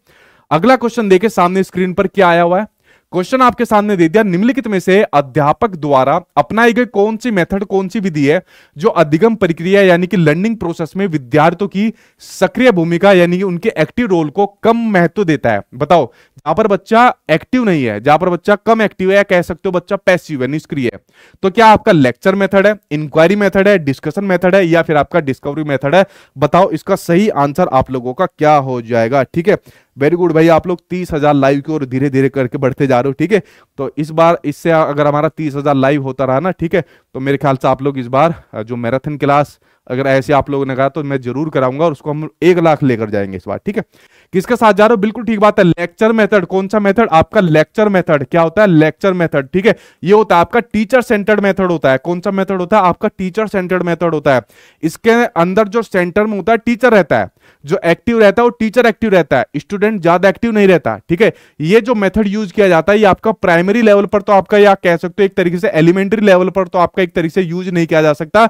Speaker 1: अगला क्वेश्चन देखे सामने स्क्रीन पर क्या आया हुआ है क्वेश्चन आपके सामने दे दिया निम्नलिखित में से अध्यापक द्वारा अपनाई गई कौन सी मेथड कौन सी विधि है जो अधिगम प्रक्रिया यानी कि लर्निंग प्रोसेस में विद्यार्थियों की सक्रिय भूमिका यानी कि उनके एक्टिव रोल को कम महत्व देता है बताओ जहां पर बच्चा एक्टिव नहीं है जहां पर बच्चा कम एक्टिव है कह सकते हो बच्चा पैसिव है निष्क्रिय है तो क्या आपका लेक्चर मेथड है इंक्वायरी मेथड है डिस्कशन मेथड है या फिर आपका डिस्कवरी मेथड है बताओ इसका सही आंसर आप लोगों का क्या हो जाएगा ठीक है वेरी गुड भाई आप लोग तीस हजार लाइव की ओर धीरे धीरे करके बढ़ते जा रहे हो ठीक है तो इस बार इससे अगर हमारा तीस हजार लाइव होता रहा ना ठीक है तो मेरे ख्याल से आप लोग इस बार जो मैराथन क्लास अगर ऐसे आप लोगों ने कहा तो मैं जरूर कराऊंगा और उसको हम एक लाख लेकर जाएंगे इस बार ठीक है किसके साथ जा रहे हो बिल्कुल ठीक बात है लेक्चर मेथड कौन सा मेथड आपका लेक्चर मेथड क्या होता है लेक्चर मेथड ठीक है ये होता है आपका टीचर सेंटर्ड मेथड होता है कौन सा मेथड होता है आपका टीचर सेंटर्ड मेथड होता है इसके अंदर जो सेंटर में होता है टीचर रहता है जो एक्टिव रहता है वो टीचर एक्टिव रहता है स्टूडेंट ज्यादा एक्टिव नहीं रहता ठीक है ये जो मेथड यूज किया जाता है ये आपका प्राइमरी लेवल पर तो आपका या कह सकते हो एक तरीके से एलिमेंट्री लेवल पर तो आपका एक तरीके से यूज नहीं किया जा सकता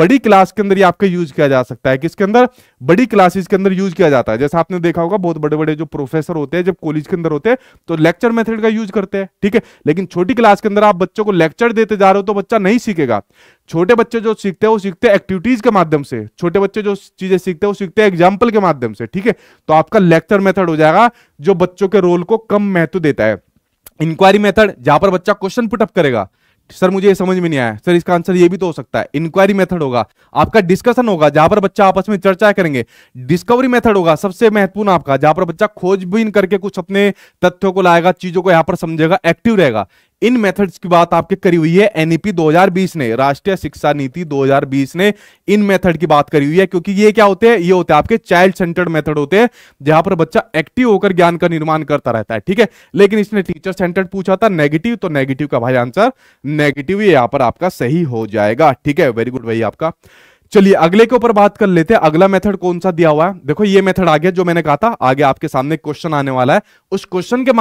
Speaker 1: बड़ी क्लास के अंदर ये आपका यूज किया जा सकता है किसके अंदर बड़ी क्लासेस के अंदर यूज किया जाता है जैसे आपने देखा होगा बहुत बड़े बड़े जो प्रोफेसर होते हैं जब कॉलेज के अंदर होते हैं तो लेक्चर मेथड का यूज करते हैं ठीक है लेकिन छोटी क्लास के अंदर आप बच्चों को लेक्चर देते जा रहे हो तो बच्चा नहीं सीखेगा छोटे बच्चे जो सीखते हैं वो सीखते हैं एक्टिविटीज के माध्यम से छोटे बच्चे जो चीजें सीखते हैं वो सीखते हैं एग्जाम्पल के माध्यम से ठीक है तो आपका लेक्चर मेथड हो जाएगा जो बच्चों के रोल को कम महत्व देता है इंक्वायरी मेथड जहां पर बच्चा क्वेश्चन पुटअप करेगा सर मुझे ये समझ में नहीं आया सर इसका आंसर ये भी तो हो सकता है इंक्वायरी मेथड होगा आपका डिस्कशन होगा जहां पर बच्चा आपस में चर्चा करेंगे डिस्कवरी मेथड होगा सबसे महत्वपूर्ण आपका जहां पर बच्चा खोजबीन करके कुछ अपने तथ्यों को लाएगा चीजों को यहां पर समझेगा एक्टिव रहेगा इन मेथड्स की बात आपके करी हुई है एनईपी e 2020 ने राष्ट्रीय शिक्षा नीति 2020 ने इन मेथड की बात करी हुई है क्योंकि ये क्या होते हैं ये होते हैं आपके चाइल्ड सेंटर्ड मेथड होते हैं जहां पर बच्चा एक्टिव होकर ज्ञान का निर्माण करता रहता है ठीक है लेकिन इसने टीचर सेंटर्ड पूछा था नेगेटिव तो नेगेटिव का भाई आंसर नेगेटिव यहां पर आपका सही हो जाएगा ठीक है वेरी गुड भाई आपका चलिए अगले के ऊपर बात कर लेते हैं अगला मेथड कौन सा दिया हुआ है देखो ये मेथड आ गया जो मैंने कहा था आगे आपके सामने क्वेश्चन आने वाला है उस क्वेश्चन के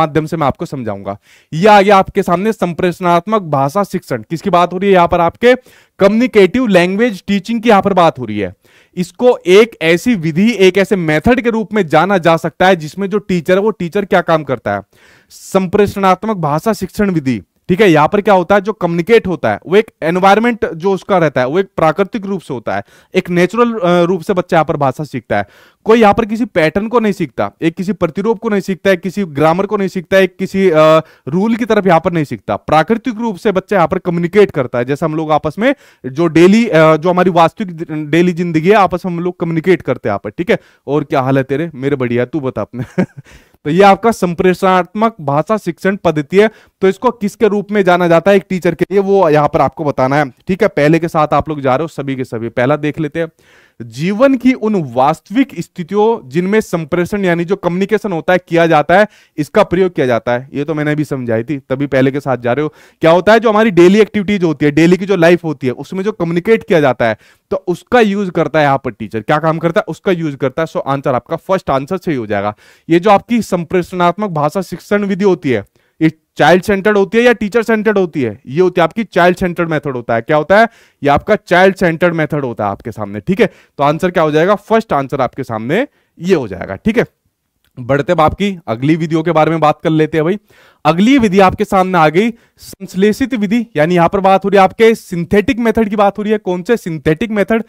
Speaker 1: माध्यम से मैं आपको समझाऊंगा ये आ गया आपके सामने संप्रेषणात्मक भाषा शिक्षण किसकी बात हो रही है यहाँ पर आपके कम्युनिकेटिव लैंग्वेज टीचिंग की यहां पर बात हो रही है इसको एक ऐसी विधि एक ऐसे मेथड के रूप में जाना जा सकता है जिसमें जो टीचर है वो टीचर क्या काम करता है संप्रेषणात्मक भाषा शिक्षण विधि ठीक है यहाँ पर क्या होता है जो कम्युनिकेट होता है वो एक एनवायरमेंट जो उसका रहता है वो एक प्राकृतिक रूप से होता है एक नेचुरल रूप से बच्चा यहाँ पर भाषा सीखता है कोई यहाँ पर किसी पैटर्न को नहीं सीखता एक किसी प्रतिरूप को नहीं सीखता है किसी ग्रामर को नहीं सीखता है किसी आ, रूल की तरफ यहाँ पर नहीं सीखता प्राकृतिक रूप से बच्चा यहाँ पर कम्युनिकेट करता है जैसे हम लोग आपस में जो डेली जो हमारी वास्तविक डेली जिंदगी है आपस में हम लोग कम्युनिकेट करते हैं यहाँ पर ठीक है और क्या हाल है तेरे मेरे बढ़िया तू बता अपने <laughs> तो ये आपका संप्रेषणात्मक भाषा शिक्षण पद्धति है तो इसको किसके रूप में जाना जाता है एक टीचर के लिए वो यहाँ पर आपको बताना है ठीक है पहले के साथ आप लोग जा रहे हो सभी के सभी पहला देख लेते हैं जीवन की उन वास्तविक स्थितियों जिनमें संप्रेषण यानी जो कम्युनिकेशन होता है किया जाता है इसका प्रयोग किया जाता है ये तो मैंने भी समझाई थी तभी पहले के साथ जा रहे हो क्या होता है जो हमारी डेली एक्टिविटीज होती है डेली की जो लाइफ होती है उसमें जो कम्युनिकेट किया जाता है तो उसका यूज करता है यहां पर टीचर क्या काम करता है उसका यूज करता है सो आंसर आपका फर्स्ट आंसर सही हो जाएगा ये जो आपकी संप्रेषणात्मक भाषा शिक्षण विधि होती है ये चाइल्ड सेंटर्ड होती है या टीचर सेंटर्ड होती है ये होती है आपकी चाइल्ड सेंटर्ड मेथड होता है क्या होता है ये आपका चाइल्ड सेंटर्ड मेथड होता है आपके सामने ठीक है तो आंसर क्या हो जाएगा फर्स्ट आंसर आपके सामने ये हो जाएगा ठीक है बढ़ते बाप की अगली विधियों के बारे में बात कर लेते हैं भाई अगली विधि आपके सामने आ गई संश्लेषित विधि यानी यहां पर बात हो रही है आपके सिंथेटिक मेथड की बात हो रही है कौन से सिंथेटिक मेथड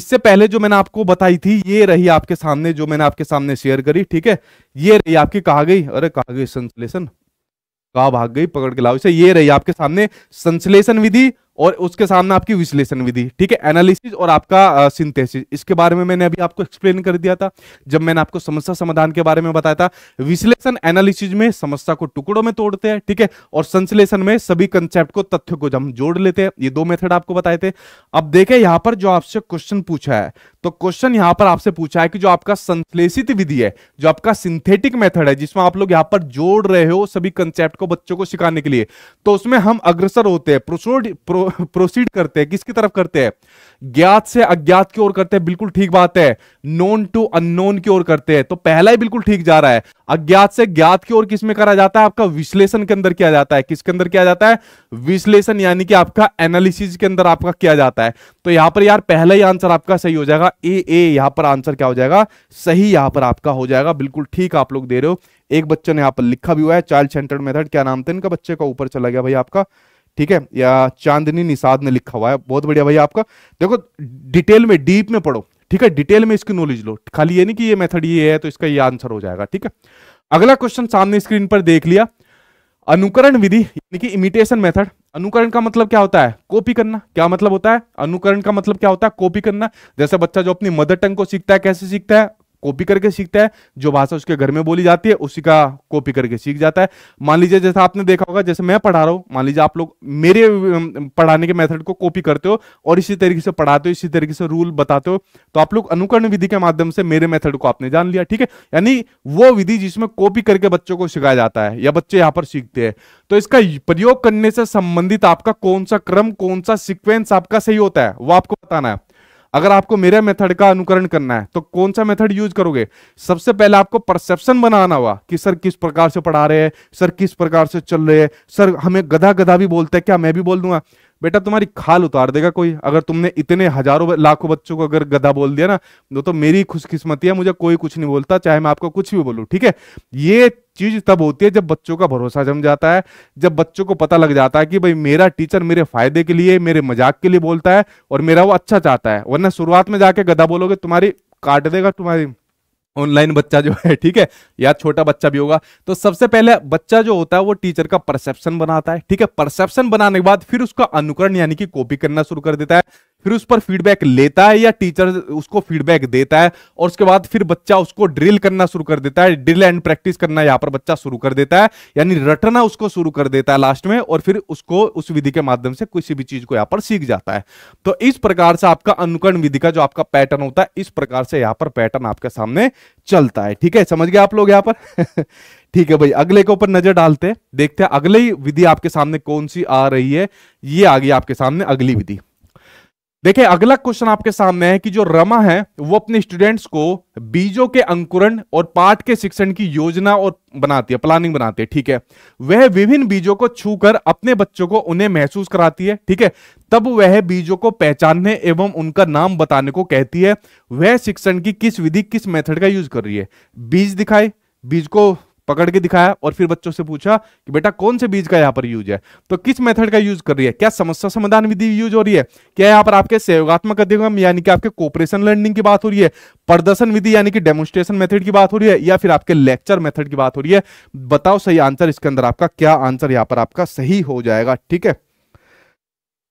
Speaker 1: इससे पहले जो मैंने आपको बताई थी ये रही आपके सामने जो मैंने आपके सामने शेयर करी ठीक है ये रही आपकी कहा गई अरे कहा गई संश्लेषण कहा तो भाग गई पकड़ के लाओ इसे ये रही आपके सामने संश्लेषण विधि और उसके सामने आपकी विश्लेषण विधि ठीक है एनालिसिस और आपका सिंथेसिस इसके बारे में मैंने अभी आपको एक्सप्लेन कर दिया था जब मैंने आपको समस्या समाधान के बारे में बताया था विश्लेषण एनालिसिस में समस्या को टुकड़ों में तोड़ते हैं ठीक है और संश्लेषण में सभी कंसेप्ट को तथ्य को हम जोड़ लेते हैं ये दो मेथड आपको बताए थे अब देखे यहाँ पर जो आपसे क्वेश्चन पूछा है तो क्वेश्चन यहां पर आपसे पूछा है कि जो आपका संश्लेषित विधि है जो आपका सिंथेटिक मेथड है जिसमें आप लोग यहां पर जोड़ रहे हो सभी कंसेप्ट को बच्चों को सिखाने के लिए तो उसमें हम अग्रसर होते हैं प्रोसीड प्रो, प्रोसीड करते हैं किसकी तरफ करते हैं ज्ञात से अज्ञात की ओर करते हैं बिल्कुल ठीक बात है नोन टू अननोन की ओर करते हैं तो पहला ही बिल्कुल ठीक जा रहा है अज्ञात से ज्ञात की ओर किसमें करा जाता है आपका विश्लेषण के अंदर किया जाता है किसके अंदर किया जाता है विश्लेषण यानी कि आपका एनालिसिस के अंदर आपका किया जाता है तो यहां पर यार पहला ही आंसर आपका सही हो जाएगा ए ए यहां पर आंसर क्या हो जाएगा सही यहां पर आपका हो जाएगा बिल्कुल ठीक आप लोग दे रहे हो एक बच्चे ने यहां पर लिखा भी हुआ है चाइल्ड सेंटर्ड मेथड क्या नाम था इनका बच्चे का ऊपर चला गया भाई आपका ठीक है या चांदनी निषाद ने लिखा हुआ है बहुत बढ़िया भाई आपका देखो डिटेल में डीप में पढ़ो ठीक है डिटेल में इसकी नॉलेज लो खाली ये नहीं कि ये मेथड ये है तो इसका ये आंसर हो जाएगा ठीक है अगला क्वेश्चन सामने स्क्रीन पर देख लिया अनुकरण विधि यानी कि इमिटेशन मेथड अनुकरण का मतलब क्या होता है कॉपी करना क्या मतलब होता है अनुकरण का मतलब क्या होता है कॉपी करना जैसे बच्चा जो अपनी मदर टंग को सीखता है कैसे सीखता है कॉपी करके सीखता है जो भाषा उसके घर में बोली जाती है उसी का कॉपी करके सीख जाता है मान लीजिए जैसा आपने देखा होगा जैसे मैं पढ़ा रहा हूं मान लीजिए आप लोग मेरे पढ़ाने के मेथड को कॉपी करते हो और इसी तरीके से पढ़ाते हो इसी तरीके से रूल बताते हो तो आप लोग अनुकरण विधि के माध्यम से मेरे मेथड को आपने जान लिया ठीक है यानी वो विधि जिसमें कॉपी करके बच्चों को सिखाया जाता है या बच्चे यहाँ पर सीखते हैं तो इसका प्रयोग करने से संबंधित आपका कौन सा क्रम कौन सा सिक्वेंस आपका सही होता है वो आपको बताना है अगर आपको मेरे मेथड का अनुकरण करना है तो कौन सा मेथड यूज करोगे सबसे पहले आपको परसेप्शन बनाना हुआ कि सर किस प्रकार से पढ़ा रहे हैं सर किस प्रकार से चल रहे हैं सर हमें गधा गधा भी बोलते हैं क्या मैं भी बोल दूंगा बेटा तुम्हारी खाल उतार देगा कोई अगर तुमने इतने हजारों लाखों बच्चों को अगर गधा बोल दिया ना तो, तो मेरी खुशकिस्मती है मुझे कोई कुछ नहीं बोलता चाहे मैं आपको कुछ भी बोलूँ ठीक है ये चीज तब होती है जब बच्चों का भरोसा जम जाता है जब बच्चों को पता लग जाता है कि भाई मेरा टीचर मेरे फायदे के लिए मेरे मजाक के लिए बोलता है और मेरा वो अच्छा चाहता है वरना शुरुआत में जाके गधा बोलोगे तुम्हारी काट देगा तुम्हारी ऑनलाइन बच्चा जो है ठीक है या छोटा बच्चा भी होगा तो सबसे पहले बच्चा जो होता है वो टीचर का परसेप्शन बनाता है ठीक है परसेप्शन बनाने के बाद फिर उसका अनुकरण यानी कि कॉपी करना शुरू कर देता है फिर उस पर फीडबैक लेता है या टीचर उसको फीडबैक देता है और उसके बाद फिर बच्चा उसको ड्रिल करना शुरू कर देता है ड्रिल एंड प्रैक्टिस करना यहाँ पर बच्चा शुरू कर देता है यानी रटना उसको शुरू कर देता है लास्ट में और फिर उसको उस विधि के माध्यम से किसी भी चीज को यहाँ पर सीख जाता है तो इस प्रकार से आपका अनुकरण विधि का जो आपका पैटर्न होता है इस प्रकार से यहाँ पर पैटर्न आपके सामने चलता है ठीक है समझ गए आप लोग यहाँ पर <laughs> ठीक है भाई अगले के ऊपर नजर डालते हैं देखते हैं अगली विधि आपके सामने कौन सी आ रही है ये आ गई आपके सामने अगली विधि देखिए अगला क्वेश्चन आपके सामने है कि जो रमा है वो अपने स्टूडेंट्स को बीजों के अंकुरण और पाठ के शिक्षण की योजना और बनाती है प्लानिंग बनाती है ठीक है वह विभिन्न बीजों को छूकर अपने बच्चों को उन्हें महसूस कराती है ठीक है तब वह बीजों को पहचानने एवं उनका नाम बताने को कहती है वह शिक्षण की किस विधि किस मेथड का यूज कर रही है बीज दिखाए बीज को पकड़ के दिखाया और फिर बच्चों से पूछा कि बेटा कौन से बीज का यहाँ पर यूज है तो किस मेथड का यूज कर रही है क्या समस्या समाधान विधि यूज हो रही है क्या यहाँ पर आपके सहयोगात्मक अधिगम यानी कि आपके कोऑपरेशन लर्निंग की बात हो रही है प्रदर्शन विधि यानी कि डेमोस्ट्रेशन मेथड की बात हो रही है या फिर आपके लेक्चर मेथड की बात हो रही है बताओ सही आंसर इसके अंदर आपका क्या आंसर यहाँ पर आपका सही हो जाएगा ठीक है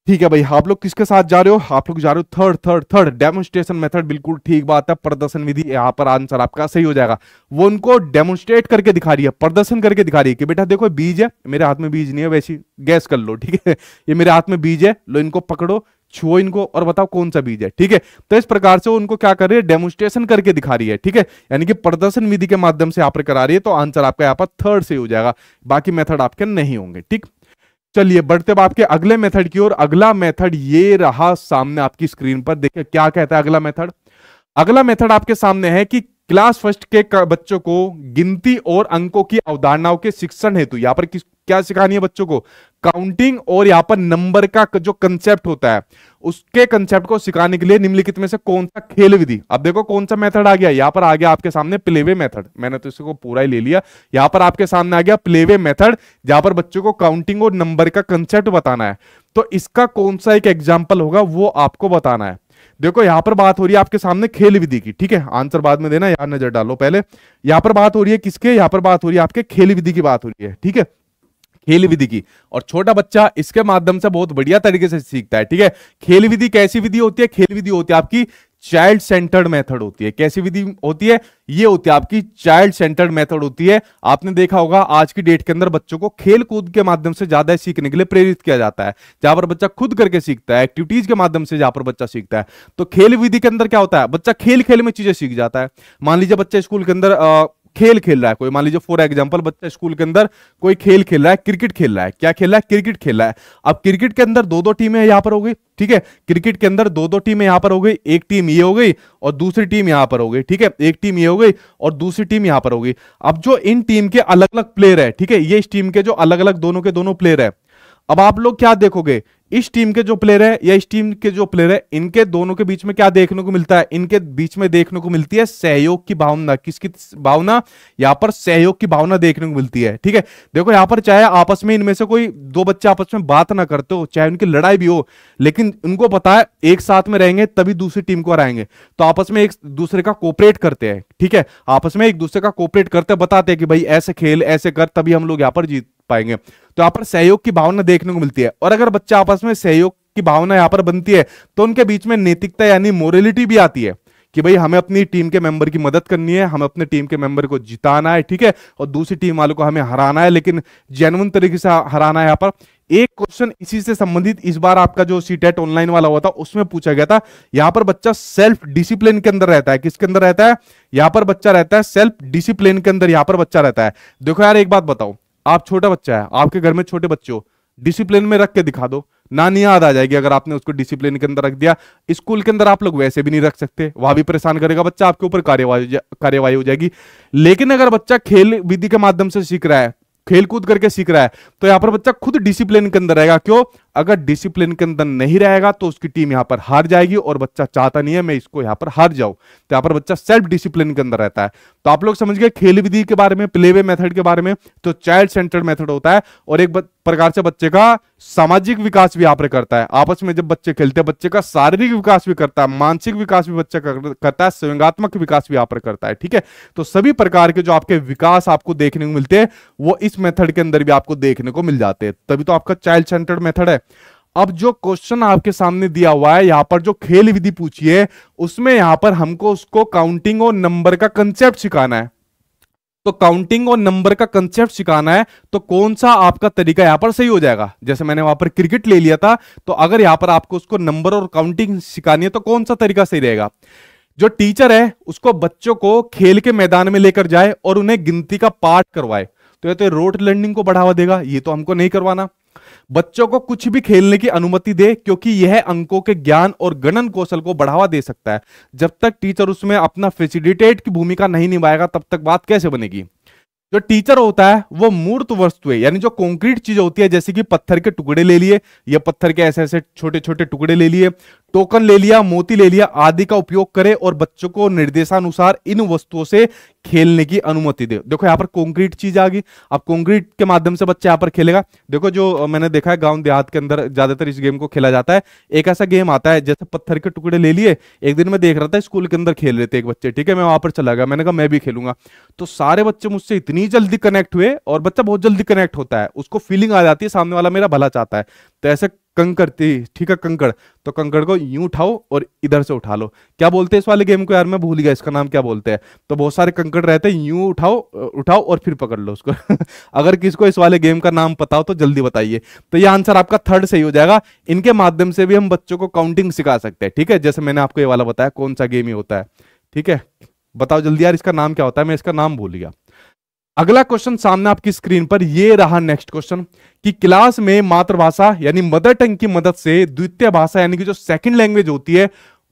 Speaker 1: ठीक है भाई आप लोग किसके साथ जा रहे हो आप लोग जा रहे हो third third third demonstration method बिल्कुल ठीक बात है प्रदर्शन विधि यहाँ पर आंसर आपका सही हो जाएगा वो उनको डेमोन्स्ट्रेट करके दिखा रही है प्रदर्शन करके दिखा रही है कि बेटा देखो बीज है मेरे हाथ में बीज नहीं है वैसी गैस कर लो ठीक है ये मेरे हाथ में बीज है लो इनको पकड़ो छुओ इनको और बताओ कौन सा बीज है ठीक है तो इस प्रकार से उनको क्या कर रही है डेमोन्स्ट्रेशन करके दिखा रही है ठीक है यानी कि प्रदर्शन विधि के माध्यम से यहाँ पर करा रही है तो आंसर आपका यहाँ पर थर्ड से हो जाएगा बाकी मेथड आपके नहीं होंगे ठीक चलिए बढ़ते अब आपके अगले मेथड की ओर अगला मेथड ये रहा सामने आपकी स्क्रीन पर देखिए क्या कहता है अगला मेथड अगला मेथड आपके सामने है कि क्लास फर्स्ट के बच्चों को गिनती और अंकों की अवधारणाओं के शिक्षण हेतु यहाँ पर किस क्या सिखानी है बच्चों को काउंटिंग और यहाँ पर नंबर का जो कंसेप्ट होता है उसके कंसेप्ट को सिखाने के लिए निम्नलिखित में से कौन सा खेल विधि अब देखो कौन सा मेथड आ गया यहाँ पर आ गया आपके सामने प्लेवे मेथड मैंने तो इसको पूरा ही ले लिया यहाँ पर आपके सामने आ गया प्लेवे मेथड जहां पर बच्चों को काउंटिंग और नंबर का कंसेप्ट बताना है तो इसका कौन सा एक एग्जाम्पल होगा वो आपको बताना है देखो यहां पर बात हो रही है आपके सामने खेल विधि की ठीक है आंसर बाद में देना यहां नजर डालो पहले यहां पर बात हो रही है किसके यहां पर बात हो रही है आपके खेल विधि की बात हो रही है ठीक है खेल विधि की और छोटा बच्चा इसके माध्यम से बहुत बढ़िया तरीके से सीखता है ठीक है खेल विधि कैसी विधि होती है खेल विधि होती है आपकी चाइल्ड सेंटर्ड मेथड होती है कैसी विधि होती है ये होती है आपकी चाइल्ड सेंटर्ड मेथड होती है आपने देखा होगा आज की डेट के अंदर बच्चों को खेल कूद के माध्यम से ज्यादा सीखने के लिए प्रेरित किया जाता है जहां पर बच्चा खुद करके सीखता है एक्टिविटीज के माध्यम से जहां पर बच्चा सीखता है तो खेल विधि के अंदर क्या होता है बच्चा खेल खेल में चीजें सीख जाता है मान लीजिए बच्चा स्कूल के अंदर खेल खेल रहा है कोई मान लीजिए फॉर एग्जाम्पल बच्चा स्कूल के अंदर कोई खेल खेल रहा है क्रिकेट खेल रहा है क्या खेल रहा है क्रिकेट खेल रहा है अब क्रिकेट के अंदर दो दो टीमें यहाँ पर हो गई ठीक है क्रिकेट के अंदर दो दो टीमें यहाँ पर हो गई एक टीम ये हो गई और दूसरी टीम यहाँ पर हो गई ठीक है एक टीम ये हो गई और दूसरी टीम यहाँ पर हो गई अब जो इन टीम के अलग अलग प्लेयर है ठीक है ये इस टीम के जो अलग अलग दोनों के दोनों प्लेयर है अब आप लोग क्या देखोगे इस टीम के जो प्लेयर है या इस टीम के जो प्लेयर है इनके दोनों के बीच में क्या देखने को मिलता है इनके बीच में देखने को मिलती है सहयोग की भावना किसकी भावना यहां पर सहयोग की भावना देखने को मिलती है ठीक है देखो यहां पर चाहे आपस में इनमें से कोई दो बच्चे आपस में बात ना करते हो चाहे उनकी लड़ाई भी हो लेकिन उनको पता है एक साथ में रहेंगे तभी दूसरी टीम को हराएंगे तो आपस में एक दूसरे का कोपरेट करते हैं ठीक है आपस में एक दूसरे का कोपरेट करते बताते हैं कि भाई ऐसे खेल ऐसे कर तभी हम लोग यहां पर जीत पाएंगे तो यहाँ पर सहयोग की भावना देखने को मिलती है और अगर बच्चा आपस में सहयोग की भावना यहाँ पर बनती है तो उनके बीच में नैतिकता यानी मोरलिटी भी आती है कि भाई हमें अपनी टीम के मेंबर की मदद करनी है हमें अपने टीम के मेंबर को जिताना है ठीक है और दूसरी टीम वालों को हमें हराना है लेकिन जेनवन तरीके से हराना है यहाँ पर एक क्वेश्चन इसी से संबंधित इस बार आपका जो सीटेट ऑनलाइन वाला हुआ था उसमें पूछा गया था यहाँ पर बच्चा सेल्फ डिसिप्लिन के अंदर रहता है किसके अंदर रहता है यहाँ पर बच्चा रहता है सेल्फ डिसिप्लिन के अंदर यहाँ पर बच्चा रहता है देखो यार एक बात बताओ आप छोटा बच्चा है आपके घर में छोटे बच्चे हो डिसिप्लिन में रख के दिखा दो नानी याद आ जाएगी अगर आपने उसको डिसिप्लिन के अंदर रख दिया स्कूल के अंदर आप लोग वैसे भी नहीं रख सकते वहां भी परेशान करेगा बच्चा आपके ऊपर कार्यवाही कार्यवाही हो जाएगी लेकिन अगर बच्चा खेल विधि के माध्यम से सीख रहा है खेल कूद करके सीख रहा है तो यहाँ पर बच्चा खुद डिसिप्लिन के अंदर रहेगा क्यों अगर डिसिप्लिन के अंदर नहीं रहेगा तो उसकी टीम यहां पर हार जाएगी और बच्चा चाहता नहीं है मैं इसको यहां पर हार जाऊं तो यहां पर बच्चा सेल्फ डिसिप्लिन के अंदर रहता है तो आप लोग समझ गए खेल विधि के बारे में प्लेवे मेथड के बारे में तो चाइल्ड सेंटर्ड मेथड होता है और एक प्रकार से बच्चे का सामाजिक विकास भी यहां पर करता है आपस में जब बच्चे खेलते हैं बच्चे का शारीरिक विकास भी करता है मानसिक विकास भी बच्चा करता है स्वयंगात्मक विकास भी यहां पर करता है ठीक है तो सभी प्रकार के जो आपके विकास आपको देखने को मिलते हैं वो इस मेथड के अंदर भी आपको देखने को मिल जाते हैं तभी तो आपका चाइल्ड सेंटर्ड मेथड है अब जो क्वेश्चन आपके सामने दिया हुआ है यहाँ पर जो खेल विधि पूछी है उसमें यहाँ पर हमको उसको काउंटिंग और नंबर का कंसेप्ट सिखाना है तो काउंटिंग और नंबर का कंसेप्ट सिखाना है तो कौन सा आपका तरीका यहां पर सही हो जाएगा जैसे मैंने वहां पर क्रिकेट ले लिया था तो अगर यहां पर आपको उसको नंबर और काउंटिंग सिखानी है तो कौन सा तरीका सही रहेगा जो टीचर है उसको बच्चों को खेल के मैदान में लेकर जाए और उन्हें गिनती का पाठ करवाए तो ये तो रोट लर्निंग को बढ़ावा देगा ये तो हमको नहीं करवाना बच्चों को कुछ भी खेलने की अनुमति दे क्योंकि यह अंकों के ज्ञान और गणन कौशल को बढ़ावा दे सकता है जब तक टीचर उसमें अपना फेसिलिटेट की भूमिका नहीं निभाएगा तब तक बात कैसे बनेगी जो टीचर होता है वो मूर्त है यानी जो कंक्रीट चीज होती है जैसे कि पत्थर के टुकड़े ले लिए या पत्थर के ऐसे ऐसे छोटे छोटे टुकड़े ले लिए टोकन ले लिया मोती ले लिया आदि का उपयोग करे और बच्चों को निर्देशानुसार इन वस्तुओं से खेलने की अनुमति दे देखो यहाँ पर कंक्रीट चीज आ गई अब कंक्रीट के माध्यम से बच्चा यहाँ पर खेलेगा देखो जो मैंने देखा है गांव देहात के अंदर ज्यादातर इस गेम को खेला जाता है एक ऐसा गेम आता है जैसे पत्थर के टुकड़े ले लिए एक दिन मैं देख रहा था स्कूल के अंदर खेल रहे थे एक बच्चे ठीक है मैं वहां पर चला गया मैंने कहा मैं भी खेलूंगा तो सारे बच्चे मुझसे इतनी इतनी जल्दी कनेक्ट हुए और बच्चा बहुत जल्दी कनेक्ट होता है उसको फीलिंग आ जाती है सामने वाला मेरा भला चाहता है तो ऐसे कंकड़ थी ठीक है कंकड़ तो कंकड़ को यूं उठाओ और इधर से उठा लो क्या बोलते हैं इस वाले गेम को यार मैं भूल गया इसका नाम क्या बोलते हैं तो बहुत सारे कंकड़ रहते हैं यूं उठाओ उठाओ और फिर पकड़ लो उसको <laughs> अगर किसको इस वाले गेम का नाम पता हो तो जल्दी बताइए तो ये आंसर आपका थर्ड सही हो जाएगा इनके माध्यम से भी हम बच्चों को काउंटिंग सिखा सकते हैं ठीक है जैसे मैंने आपको ये वाला बताया कौन सा गेम ही होता है ठीक है बताओ जल्दी यार इसका नाम क्या होता है मैं इसका नाम भूल गया अगला क्वेश्चन सामने आपकी स्क्रीन पर यह रहा नेक्स्ट क्वेश्चन कि क्लास में मातृभाषा यानी मदर टंग की मदद से द्वितीय भाषा यानी कि जो सेकंड लैंग्वेज होती है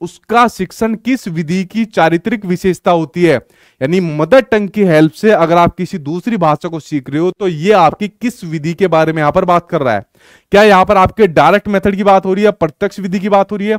Speaker 1: उसका शिक्षण किस विधि की चारित्रिक विशेषता होती है यानी मदर टंग की हेल्प से अगर आप किसी दूसरी भाषा को सीख रहे हो तो ये आपकी किस विधि के बारे में यहां पर बात कर रहा है क्या यहां पर आपके डायरेक्ट मेथड की बात हो रही है प्रत्यक्ष विधि की बात हो रही है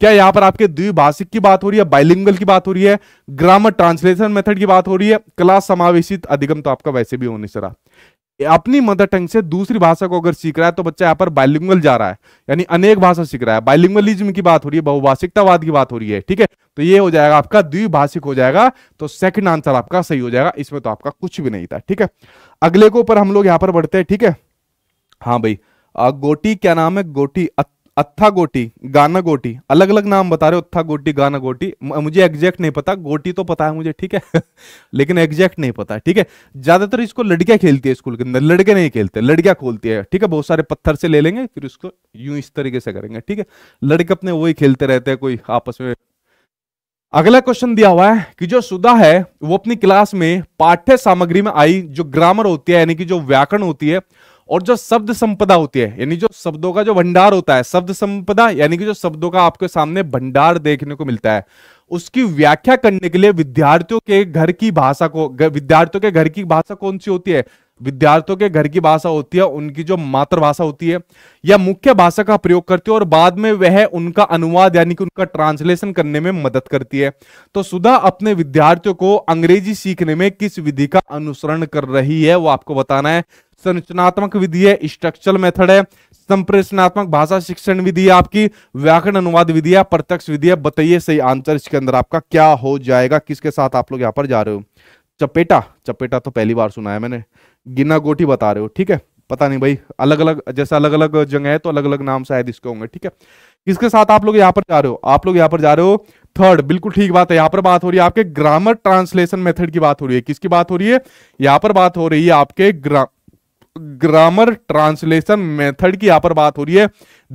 Speaker 1: क्या यहां पर आपके द्विभाषिक की बात हो रही है बाइलिंगल की बात हो रही है ग्रामर ट्रांसलेशन मेथड की बात हो रही है क्लास समावेशित अधिगम तो आपका वैसे भी होने से रहा अपनी मदर टंग से दूसरी भाषा को अगर सीख रहा है तो बच्चा यहां पर बाइलिंगल जा रहा है यानी अनेक भाषा सीख रहा है बाइलिंगलिज्म की बात हो रही है बहुभाषिकतावाद की बात हो रही है ठीक है तो ये हो जाएगा आपका द्विभाषिक हो जाएगा तो सेकंड आंसर आपका सही हो जाएगा इसमें तो आपका कुछ भी नहीं था ठीक है अगले को ऊपर हम लोग यहां पर बढ़ते हैं ठीक है हाँ भाई गोटी क्या नाम है गोटी अत्था गोटी गाना गोटी अलग अलग नाम बता रहे हो अत्था गोटी गाना गोटी मुझे एग्जैक्ट नहीं पता गोटी तो पता है मुझे ठीक है <laughs> लेकिन एग्जैक्ट नहीं पता ठीक है ज्यादातर इसको लड़कियां खेलती है स्कूल के अंदर लड़के नहीं खेलते लड़कियां खोलती है ठीक है बहुत सारे पत्थर से ले लेंगे फिर उसको यूं इस तरीके से करेंगे ठीक है लड़के अपने वही खेलते रहते हैं कोई आपस में अगला क्वेश्चन दिया हुआ है कि जो सुधा है वो अपनी क्लास में पाठ्य सामग्री में आई जो ग्रामर होती है यानी कि जो व्याकरण होती है और जो शब्द संपदा होती है यानी जो शब्दों का जो भंडार होता है शब्द संपदा यानी कि जो शब्दों का आपके सामने भंडार देखने को मिलता है उसकी व्याख्या करने के लिए विद्यार्थियों के घर की भाषा को विद्यार्थियों के घर की भाषा कौन सी होती है विद्यार्थियों के घर की भाषा होती है उनकी जो मातृभाषा होती है या मुख्य भाषा का प्रयोग करती है और बाद में वह उनका अनुवाद यानी कि उनका ट्रांसलेशन करने में मदद करती है तो सुधा अपने विद्यार्थियों को अंग्रेजी सीखने में किस विधि का अनुसरण कर रही है वो आपको बताना है संरचनात्मक विधि है स्ट्रक्चरल मेथड है संप्रेषणात्मक भाषा शिक्षण विधि है आपकी व्याकरण अनुवाद विधि है प्रत्यक्ष विधि है बताइए सही आंसर इसके अंदर आपका क्या हो जाएगा किसके साथ आप लोग यहाँ पर जा रहे हो चपेटा चपेटा तो पहली बार सुना है मैंने गिना गोटी बता रहे हो ठीक है पता नहीं भाई अलग अलग जैसे अलग अलग जगह है तो अलग अलग नाम शायद इसके होंगे ठीक है किसके साथ आप लोग यहाँ पर जा रहे हो आप लोग यहाँ पर जा रहे हो थर्ड बिल्कुल ठीक बात है यहाँ पर बात हो रही है आपके ग्रामर ट्रांसलेशन मेथड की बात हो रही है किसकी बात हो रही है यहाँ पर बात हो रही है आपके ग्राम ग्रामर ट्रांसलेशन मेथड की यहां पर बात हो रही है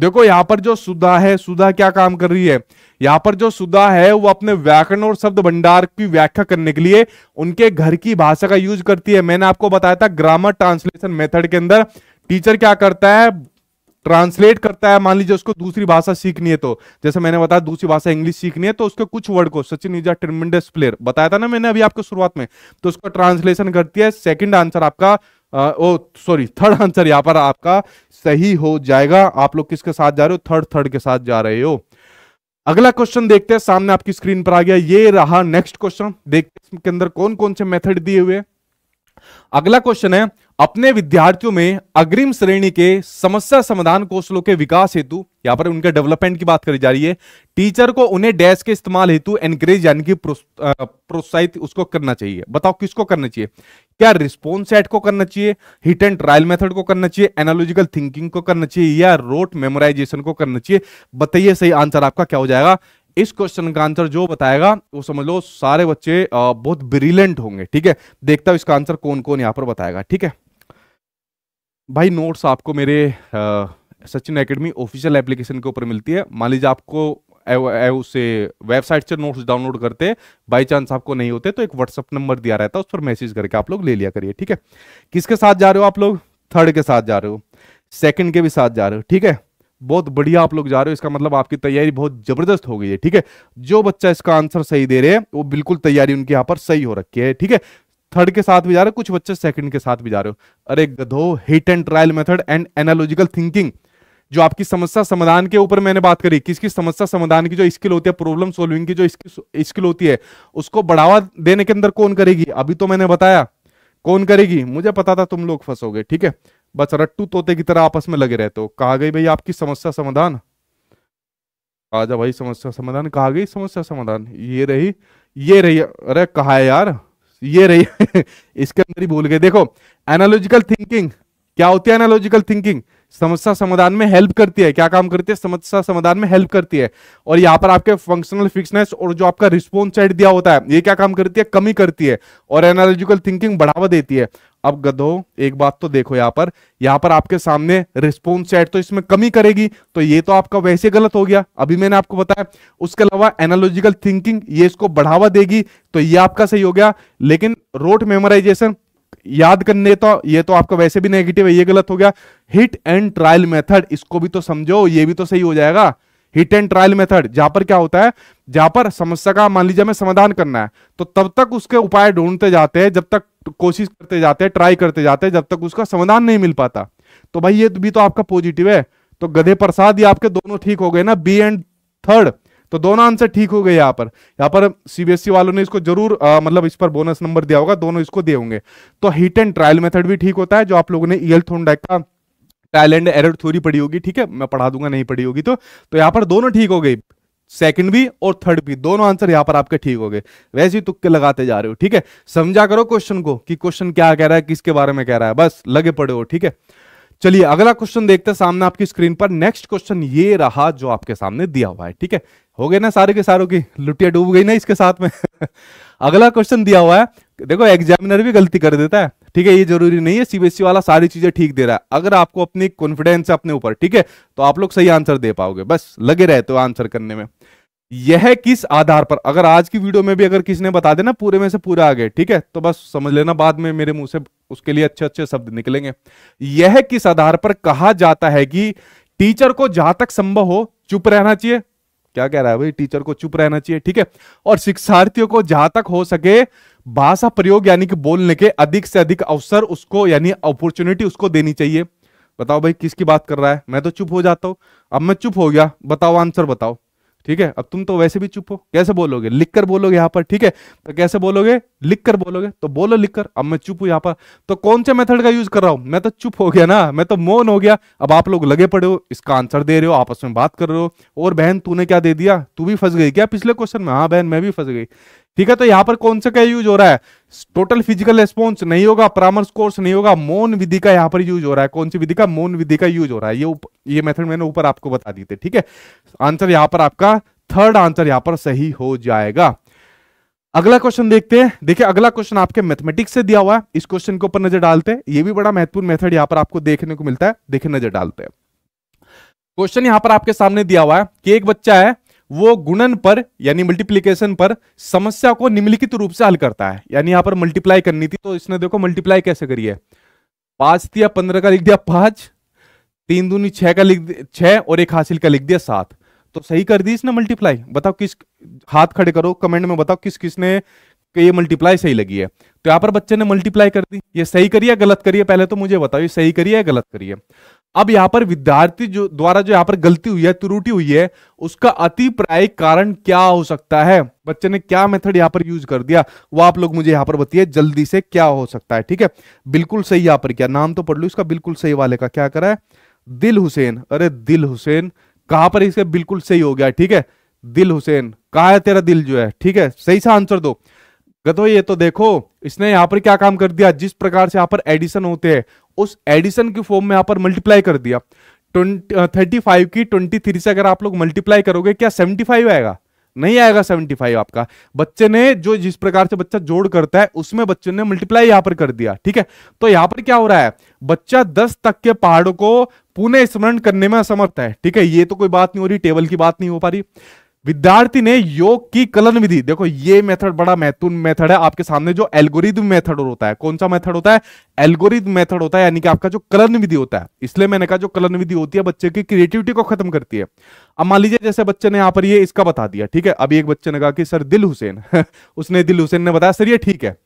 Speaker 1: देखो यहां पर जो सुधा है सुधा क्या काम कर रही है यहां पर जो सुधा है वो अपने व्याकरण और शब्द भंडार की व्याख्या करने के लिए उनके घर की भाषा का यूज करती है मैंने आपको बताया था ग्रामर ट्रांसलेशन मेथड के अंदर टीचर क्या करता है ट्रांसलेट करता है मान लीजिए उसको दूसरी भाषा सीखनी है तो जैसे मैंने बताया दूसरी भाषा इंग्लिश सीखनी है तो उसके कुछ वर्ड को सचिन इज अ प्लेयर बताया था ना मैंने अभी आपको शुरुआत में तो उसको ट्रांसलेशन करती है सेकंड आंसर आपका ओ सॉरी थर्ड आंसर यहाँ पर आपका सही हो जाएगा आप लोग किसके साथ जा रहे हो थर्ड थर्ड के साथ जा रहे हो अगला क्वेश्चन देखते हैं सामने आपकी स्क्रीन पर आ गया ये रहा नेक्स्ट क्वेश्चन देखते हैं इसके अंदर कौन कौन से मेथड दिए हुए अगला क्वेश्चन है अपने विद्यार्थियों में अग्रिम श्रेणी के समस्या समाधान कौशलों के विकास हेतु यहां पर उनके डेवलपमेंट की बात करी जा रही है टीचर को उन्हें डैश के इस्तेमाल हेतु एनकरेज यानी कि प्रोत्साहित उसको करना चाहिए बताओ किसको करना चाहिए क्या रिस्पॉन्स सेट को करना चाहिए हिट एंड ट्रायल मेथड को करना चाहिए एनोलॉजिकल थिंकिंग को करना चाहिए या रोट मेमोराइजेशन को करना चाहिए बताइए सही आंसर आपका क्या हो जाएगा इस क्वेश्चन का आंसर जो बताएगा वो समझ लो सारे बच्चे बहुत ब्रिलियंट होंगे ठीक है देखता हूं इसका आंसर कौन कौन यहां पर बताएगा ठीक है भाई नोट्स आपको मेरे सचिन एकेडमी ऑफिशियल एप्लीकेशन के ऊपर मिलती है मान लीजिए आपको उसे वेबसाइट से नोट्स डाउनलोड करते बाई चांस आपको नहीं होते तो एक व्हाट्सअप नंबर दिया रहता है उस पर मैसेज करके आप लोग ले लिया करिए ठीक है किसके साथ जा रहे हो आप लोग थर्ड के साथ जा रहे हो सेकंड के भी साथ जा रहे हो ठीक है बहुत बढ़िया आप लोग जा रहे हो इसका मतलब आपकी तैयारी बहुत जबरदस्त हो गई है ठीक है जो बच्चा इसका आंसर सही दे रहे हैं वो बिल्कुल तैयारी उनके यहाँ पर सही हो रखी है ठीक है थर्ड के साथ भी जा रहे हो कुछ बच्चे सेकंड के साथ भी जा रहे हो अरे गधो hit and trial method and analogical thinking जो आपकी समस्या समाधान के ऊपर मैंने बात करी किसकी समस्या समाधान की जो स्किल होती है प्रॉब्लम सोल्विंग की जो स्किल होती है उसको बढ़ावा देने के अंदर कौन करेगी अभी तो मैंने बताया कौन करेगी मुझे पता था तुम लोग फंसोगे ठीक है बस रट्टू तोते की तरह आपस में लगे रहते हो कहा गई भाई आपकी समस्या समाधान आजा भाई समस्या समाधान कहा गई समस्या समाधान ये रही ये रही अरे कहा है यार ये रही <laughs> इसके अंदर ही भूल गए देखो एनालॉजिकल थिंकिंग क्या होती है एनालॉजिकल थिंकिंग समस्या समाधान में हेल्प करती है क्या काम करती है समस्या समाधान में हेल्प करती है और यहाँ पर आपके फंक्शनल फिक्सनेस और जो आपका रिस्पॉन्स साइड दिया होता है ये क्या काम करती है कमी करती है और एनालॉजिकल थिंकिंग बढ़ावा देती है अब गधो एक बात तो देखो यहाँ पर यहाँ पर आपके सामने रिस्पॉन्स साइड तो इसमें कमी करेगी तो ये तो आपका वैसे गलत हो गया अभी मैंने आपको बताया उसके अलावा एनालॉजिकल थिंकिंग ये इसको बढ़ावा देगी तो ये आपका सही हो गया लेकिन रोट मेमोराइजेशन याद करने तो ये तो आपका वैसे भी नेगेटिव है ये गलत हो गया हिट एंड ट्रायल मेथड इसको भी तो समझो ये भी तो सही हो जाएगा हिट एंड ट्रायल मेथड जहां पर क्या होता है जहां पर समस्या का मान लीजिए हमें समाधान करना है तो तब तक उसके उपाय ढूंढते जाते हैं जब तक कोशिश करते जाते हैं ट्राई करते जाते हैं जब तक उसका समाधान नहीं मिल पाता तो भाई ये भी तो आपका पॉजिटिव है तो गधे प्रसाद ये आपके दोनों ठीक हो गए ना बी एंड थर्ड तो दोनों आंसर ठीक हो गए यहाँ पर यहाँ पर सीबीएसई e वालों ने इसको जरूर आ, मतलब इस पर बोनस नंबर दिया होगा दोनों इसको दे होंगे तो हिट एंड ट्रायल मेथड भी ठीक होता है जो आप लोगों ने ईएल e थोंडाइक का ट्रायल एंड एरर थ्योरी पढ़ी होगी ठीक है मैं पढ़ा दूंगा नहीं पढ़ी होगी तो, तो यहाँ पर दोनों ठीक हो गई सेकंड भी और थर्ड भी दोनों आंसर यहां पर आपके ठीक हो गए वैसे ही तुक्के लगाते जा रहे हो ठीक है समझा करो क्वेश्चन को कि क्वेश्चन क्या कह रहा है किसके बारे में कह रहा है बस लगे पड़े हो ठीक है चलिए अगला क्वेश्चन देखते हैं सामने आपकी स्क्रीन पर नेक्स्ट क्वेश्चन ये रहा जो आपके सामने दिया हुआ है ठीक है हो गए ना सारे के सारों की लुटिया डूब गई ना इसके साथ में <laughs> अगला क्वेश्चन दिया हुआ है देखो एग्जामिनर भी गलती कर देता है ठीक है ये जरूरी नहीं है सीबीएसई e वाला सारी चीजें ठीक दे रहा है अगर आपको अपनी कॉन्फिडेंस है अपने ऊपर ठीक है तो आप लोग सही आंसर दे पाओगे बस लगे रहते हो आंसर करने में यह किस आधार पर अगर आज की वीडियो में भी अगर किसी ने बता देना पूरे में से पूरा आ गए ठीक है तो बस समझ लेना बाद में मेरे मुंह से उसके लिए अच्छे अच्छे शब्द निकलेंगे यह किस आधार पर कहा जाता है कि टीचर को जहां तक संभव हो चुप रहना चाहिए क्या कह रहा है भाई टीचर को चुप रहना चाहिए ठीक है और शिक्षार्थियों को जहां तक हो सके भाषा प्रयोग यानी कि बोलने के अधिक से अधिक अवसर उसको यानी अपॉर्चुनिटी उसको देनी चाहिए बताओ भाई किसकी बात कर रहा है मैं तो चुप हो जाता हूं अब मैं चुप हो गया बताओ आंसर बताओ ठीक है अब तुम तो वैसे भी चुप हो कैसे बोलोगे लिख कर बोलोगे यहाँ पर ठीक है तो कैसे बोलोगे लिख कर बोलोगे तो बोलो लिख कर अब मैं चुप हूं यहाँ पर तो कौन से मेथड का यूज कर रहा हूं मैं तो चुप हो गया ना मैं तो मौन हो गया अब आप लोग लगे पड़े हो इसका आंसर दे रहे हो आपस में बात कर रहे हो और बहन तूने क्या दे दिया तू भी फंस गई क्या पिछले क्वेश्चन में हाँ बहन मैं भी फंस गई ठीक है तो यहां पर कौन सा क्या यूज हो रहा है टोटल फिजिकल रेस्पॉन्स नहीं होगा परामर्श कोर्स नहीं होगा मोन विधि का यहां पर यूज हो रहा है कौन सी विधि का मोन विधि का यूज हो रहा है ये उप, ये मेथड मैंने ऊपर आपको बता दी थी ठीक है आंसर यहाँ पर आपका थर्ड आंसर यहां पर सही हो जाएगा अगला क्वेश्चन देखते हैं देखिए अगला क्वेश्चन आपके मैथमेटिक्स से दिया हुआ है इस क्वेश्चन के ऊपर नजर डालते हैं ये भी बड़ा महत्वपूर्ण मेथड यहां पर आपको देखने को मिलता है देखिए नजर डालते हैं क्वेश्चन यहां पर आपके सामने दिया हुआ है कि एक बच्चा है वो गुणन पर यानी मल्टीप्लीकेशन पर समस्या को निम्नलिखित रूप से हल करता है यानी यहां पर मल्टीप्लाई करनी थी तो इसने देखो मल्टीप्लाई कैसे करी है पांच दिया पंद्रह का लिख दिया पांच तीन दूनी छह का लिख छह और एक हासिल का लिख दिया सात तो सही कर दी इसने मल्टीप्लाई बताओ किस हाथ खड़े करो कमेंट में बताओ किस किसने कि ये मल्टीप्लाई सही लगी है तो यहां पर बच्चे ने मल्टीप्लाई कर दी ये सही करिए गलत करिए पहले तो मुझे बताओ ये सही करिए गलत करिए अब यहाँ पर विद्यार्थी जो द्वारा जो यहाँ पर गलती हुई है त्रुटि हुई है उसका अति प्राय कारण क्या हो सकता है बच्चे ने क्या मेथड यहाँ पर यूज कर दिया वो आप लोग मुझे यहाँ पर बताइए जल्दी से क्या हो सकता है ठीक है बिल्कुल सही यहाँ पर क्या नाम तो पढ़ लो इसका बिल्कुल सही वाले का क्या करा है दिल हुसैन अरे दिल हुसैन कहां पर इसका बिल्कुल सही हो गया ठीक है दिल हुसैन कहा है तेरा दिल जो है ठीक है सही सा आंसर दो गतो ये तो देखो इसने यहाँ पर क्या काम कर दिया जिस प्रकार से यहाँ पर एडिशन होते हैं उस एडिशन के फॉर्म में यहां पर मल्टीप्लाई कर दिया थर्टी फाइव की ट्वेंटी थ्री से अगर आप लोग मल्टीप्लाई करोगे क्या सेवेंटी फाइव आएगा नहीं आएगा सेवेंटी फाइव आपका बच्चे ने जो जिस प्रकार से बच्चा जोड़ करता है उसमें बच्चे ने मल्टीप्लाई यहां पर कर दिया ठीक है तो यहां पर क्या हो रहा है बच्चा दस तक के पहाड़ों को पुनः स्मरण करने में असमर्थ है ठीक है ये तो कोई बात नहीं हो रही टेबल की बात नहीं हो पा रही विद्यार्थी ने योग की कलन विधि देखो ये मेथड बड़ा महत्वपूर्ण मेथड है आपके सामने जो एल्गोरिदम मेथड होता है कौन सा मेथड होता है एल्गोरिदम मेथड होता है यानी कि आपका जो कलन विधि होता है इसलिए मैंने कहा जो कलन विधि होती है बच्चे की क्रिएटिविटी को खत्म करती है अब मान लीजिए जैसे बच्चे ने यहाँ पर ये इसका बता दिया ठीक है अभी एक बच्चे ने कहा कि सर दिल हुसैन <laughs> उसने दिल हुसैन ने बताया सर ये ठीक है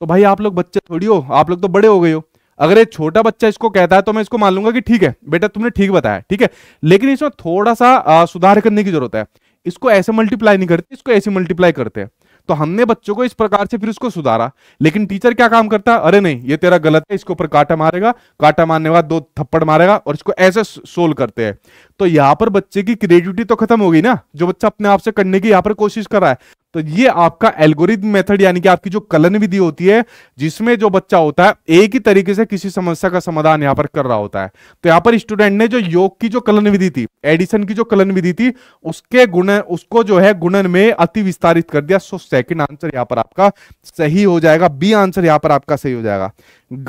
Speaker 1: तो भाई आप लोग बच्चे थोड़ी हो आप लोग तो बड़े हो गए हो अगर एक छोटा बच्चा इसको कहता है तो मैं इसको मान लूंगा कि ठीक है बेटा तुमने ठीक बताया ठीक है लेकिन इसमें थोड़ा सा सुधार करने की जरूरत है इसको ऐसे मल्टीप्लाई नहीं करते इसको ऐसे मल्टीप्लाई करते हैं तो हमने बच्चों को इस प्रकार से फिर उसको सुधारा लेकिन टीचर क्या काम करता है अरे नहीं ये तेरा गलत है इसके ऊपर काटा मारेगा काटा मारने के बाद दो थप्पड़ मारेगा और इसको ऐसे सोल्व करते हैं तो यहाँ पर बच्चे की क्रिएटिविटी तो खत्म हो गई ना जो बच्चा अपने आप से करने की यहाँ पर कोशिश कर रहा है तो ये आपका एल्गोरिदम मेथड यानी कि आपकी जो कलन विधि होती है जिसमें जो बच्चा होता है एक ही तरीके से किसी समस्या का समाधान यहाँ पर कर रहा होता है तो यहां पर स्टूडेंट ने जो योग की जो कलन विधि थी एडिशन की जो कलन विधि थी उसके गुण उसको जो है गुणन में अति विस्तारित कर दिया सो सेकेंड आंसर यहाँ पर आपका सही हो जाएगा बी आंसर यहाँ पर आपका सही हो जाएगा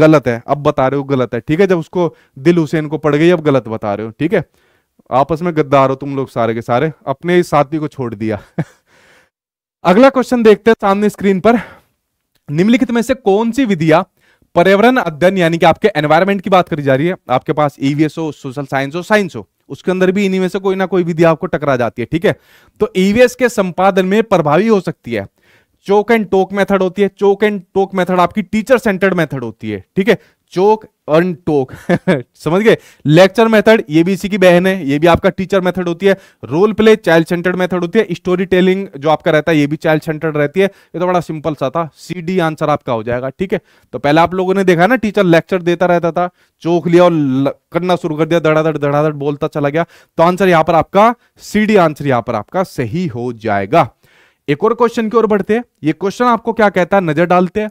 Speaker 1: गलत है अब बता रहे हो गलत है ठीक है जब उसको दिल हुसैन को पड़ गई अब गलत बता रहे हो ठीक है आपस में गद्दार हो तुम लोग सारे के सारे अपने साथी को छोड़ दिया <laughs> अगला क्वेश्चन देखते हैं सामने स्क्रीन पर निम्नलिखित में से कौन सी विधिया पर्यावरण अध्ययन यानी कि आपके एनवायरमेंट की बात करी जा रही है आपके पास ईवीएस हो सोशल साइंस हो साइंस हो उसके अंदर भी इन्हीं में से कोई ना कोई विधि आपको टकरा जाती है ठीक है तो ईवीएस e के संपादन में प्रभावी हो सकती है चोक एंड टोक मेथड होती है चोक एंड टोक मेथड आपकी टीचर सेंटर्ड मेथड होती है ठीक है चोक एंड टोक <laughs> समझ गए लेक्चर मेथड ये भी इसी की बहन है ये भी आपका टीचर मेथड होती है role play child centred method होती है स्टोरी टेलिंग जो आपका रहता है ये भी चाइल्ड सेंटर्ड रहती है ये तो बड़ा सिंपल सा था सी डी आंसर आपका हो जाएगा ठीक है तो पहले आप लोगों ने देखा ना टीचर लेक्चर देता रहता था चोक लिया और करना शुरू कर दिया धड़ाधड़ धड़ाधड़ बोलता चला गया तो आंसर यहाँ पर आपका सी डी आंसर यहाँ पर आपका सही हो जाएगा एक और क्वेश्चन की ओर बढ़ते हैं ये क्वेश्चन आपको क्या कहता है नजर डालते हैं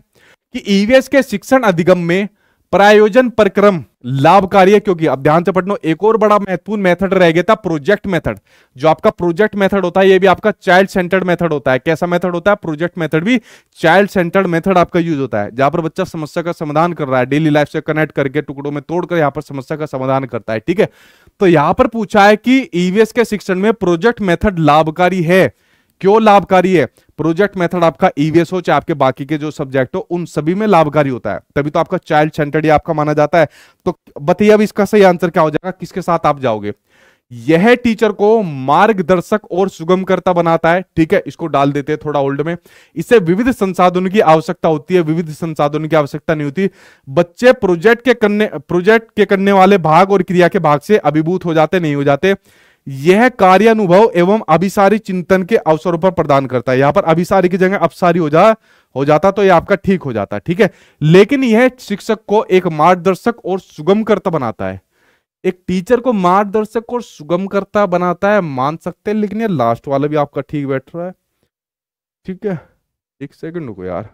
Speaker 1: कि ईवीएस e के शिक्षण अधिगम में प्रायोजन प्रक्रम लाभकारी है क्योंकि अब ध्यान से पढ़ना एक और बड़ा महत्वपूर्ण मेथड रह गया था प्रोजेक्ट मेथड जो आपका प्रोजेक्ट मेथड होता है ये भी आपका चाइल्ड सेंटर्ड मेथड होता है कैसा मेथड होता है प्रोजेक्ट मेथड भी चाइल्ड सेंटर्ड मेथड आपका यूज होता है जहां पर बच्चा समस्या का समाधान कर रहा है डेली लाइफ से कनेक्ट करके टुकड़ों में तोड़कर यहाँ पर समस्या का समाधान करता है ठीक है तो यहां पर पूछा है कि ईवीएस e के शिक्षण में प्रोजेक्ट मेथड लाभकारी है क्यों लाभकारी है प्रोजेक्ट मेथड आपका ईवीएस e हो चाहे आपके बाकी के जो सब्जेक्ट हो उन सभी में लाभकारी होता है तभी तो आपका चाइल्ड सेंटर्ड आपका माना जाता है तो बताइए अब इसका सही आंसर क्या हो जाएगा किसके साथ आप जाओगे यह टीचर को मार्गदर्शक और सुगमकर्ता बनाता है ठीक है इसको डाल देते हैं थोड़ा ओल्ड में इससे विविध संसाधनों की आवश्यकता होती है विविध संसाधनों की आवश्यकता नहीं होती बच्चे प्रोजेक्ट के करने प्रोजेक्ट के करने वाले भाग और क्रिया के भाग से अभिभूत हो जाते नहीं हो जाते यह कार्य अनुभव एवं अभिसारी चिंतन के अवसरों पर प्रदान करता है यहां पर अभिसारी की जगह अपसारी हो जा हो जाता तो यह आपका ठीक हो जाता ठीक है लेकिन यह शिक्षक को एक मार्गदर्शक और सुगमकर्ता बनाता है एक टीचर को मार्गदर्शक और सुगमकर्ता बनाता है मान सकते हैं लेकिन यह लास्ट वाला भी आपका ठीक बैठ रहा है ठीक है एक सेकंड रुको यार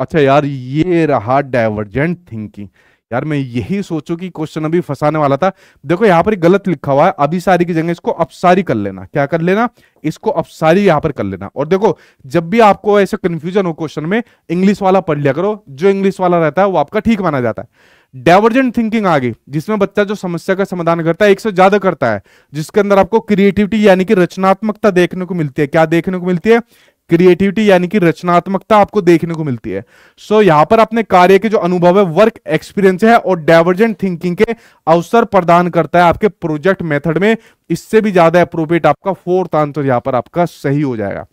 Speaker 1: अच्छा यार ये रहा डाइवर्जेंट थिंकिंग यार मैं यही सोचू कि क्वेश्चन अभी फंसाने वाला था देखो यहाँ पर गलत लिखा हुआ है अभी सारी की जगह इसको अपसारी कर लेना क्या कर लेना इसको अपसारी यहाँ पर कर लेना और देखो जब भी आपको ऐसे कंफ्यूजन हो क्वेश्चन में इंग्लिश वाला पढ़ लिया करो जो इंग्लिश वाला रहता है वो आपका ठीक माना जाता है डाइवर्जेंट थिंकिंग आ गई जिसमें बच्चा जो समस्या का समाधान करता है एक से ज्यादा करता है जिसके अंदर आपको क्रिएटिविटी यानी कि रचनात्मकता देखने को मिलती है क्या देखने को मिलती है क्रिएटिविटी यानी कि रचनात्मकता आपको देखने को मिलती है सो so, यहां पर अपने कार्य के जो अनुभव है वर्क एक्सपीरियंस है और डाइवर्जेंट थिंकिंग के अवसर प्रदान करता है आपके प्रोजेक्ट मेथड में इससे भी ज्यादा अप्रोप्रिएट आपका फोर्थ आंसर यहां पर आपका सही हो जाएगा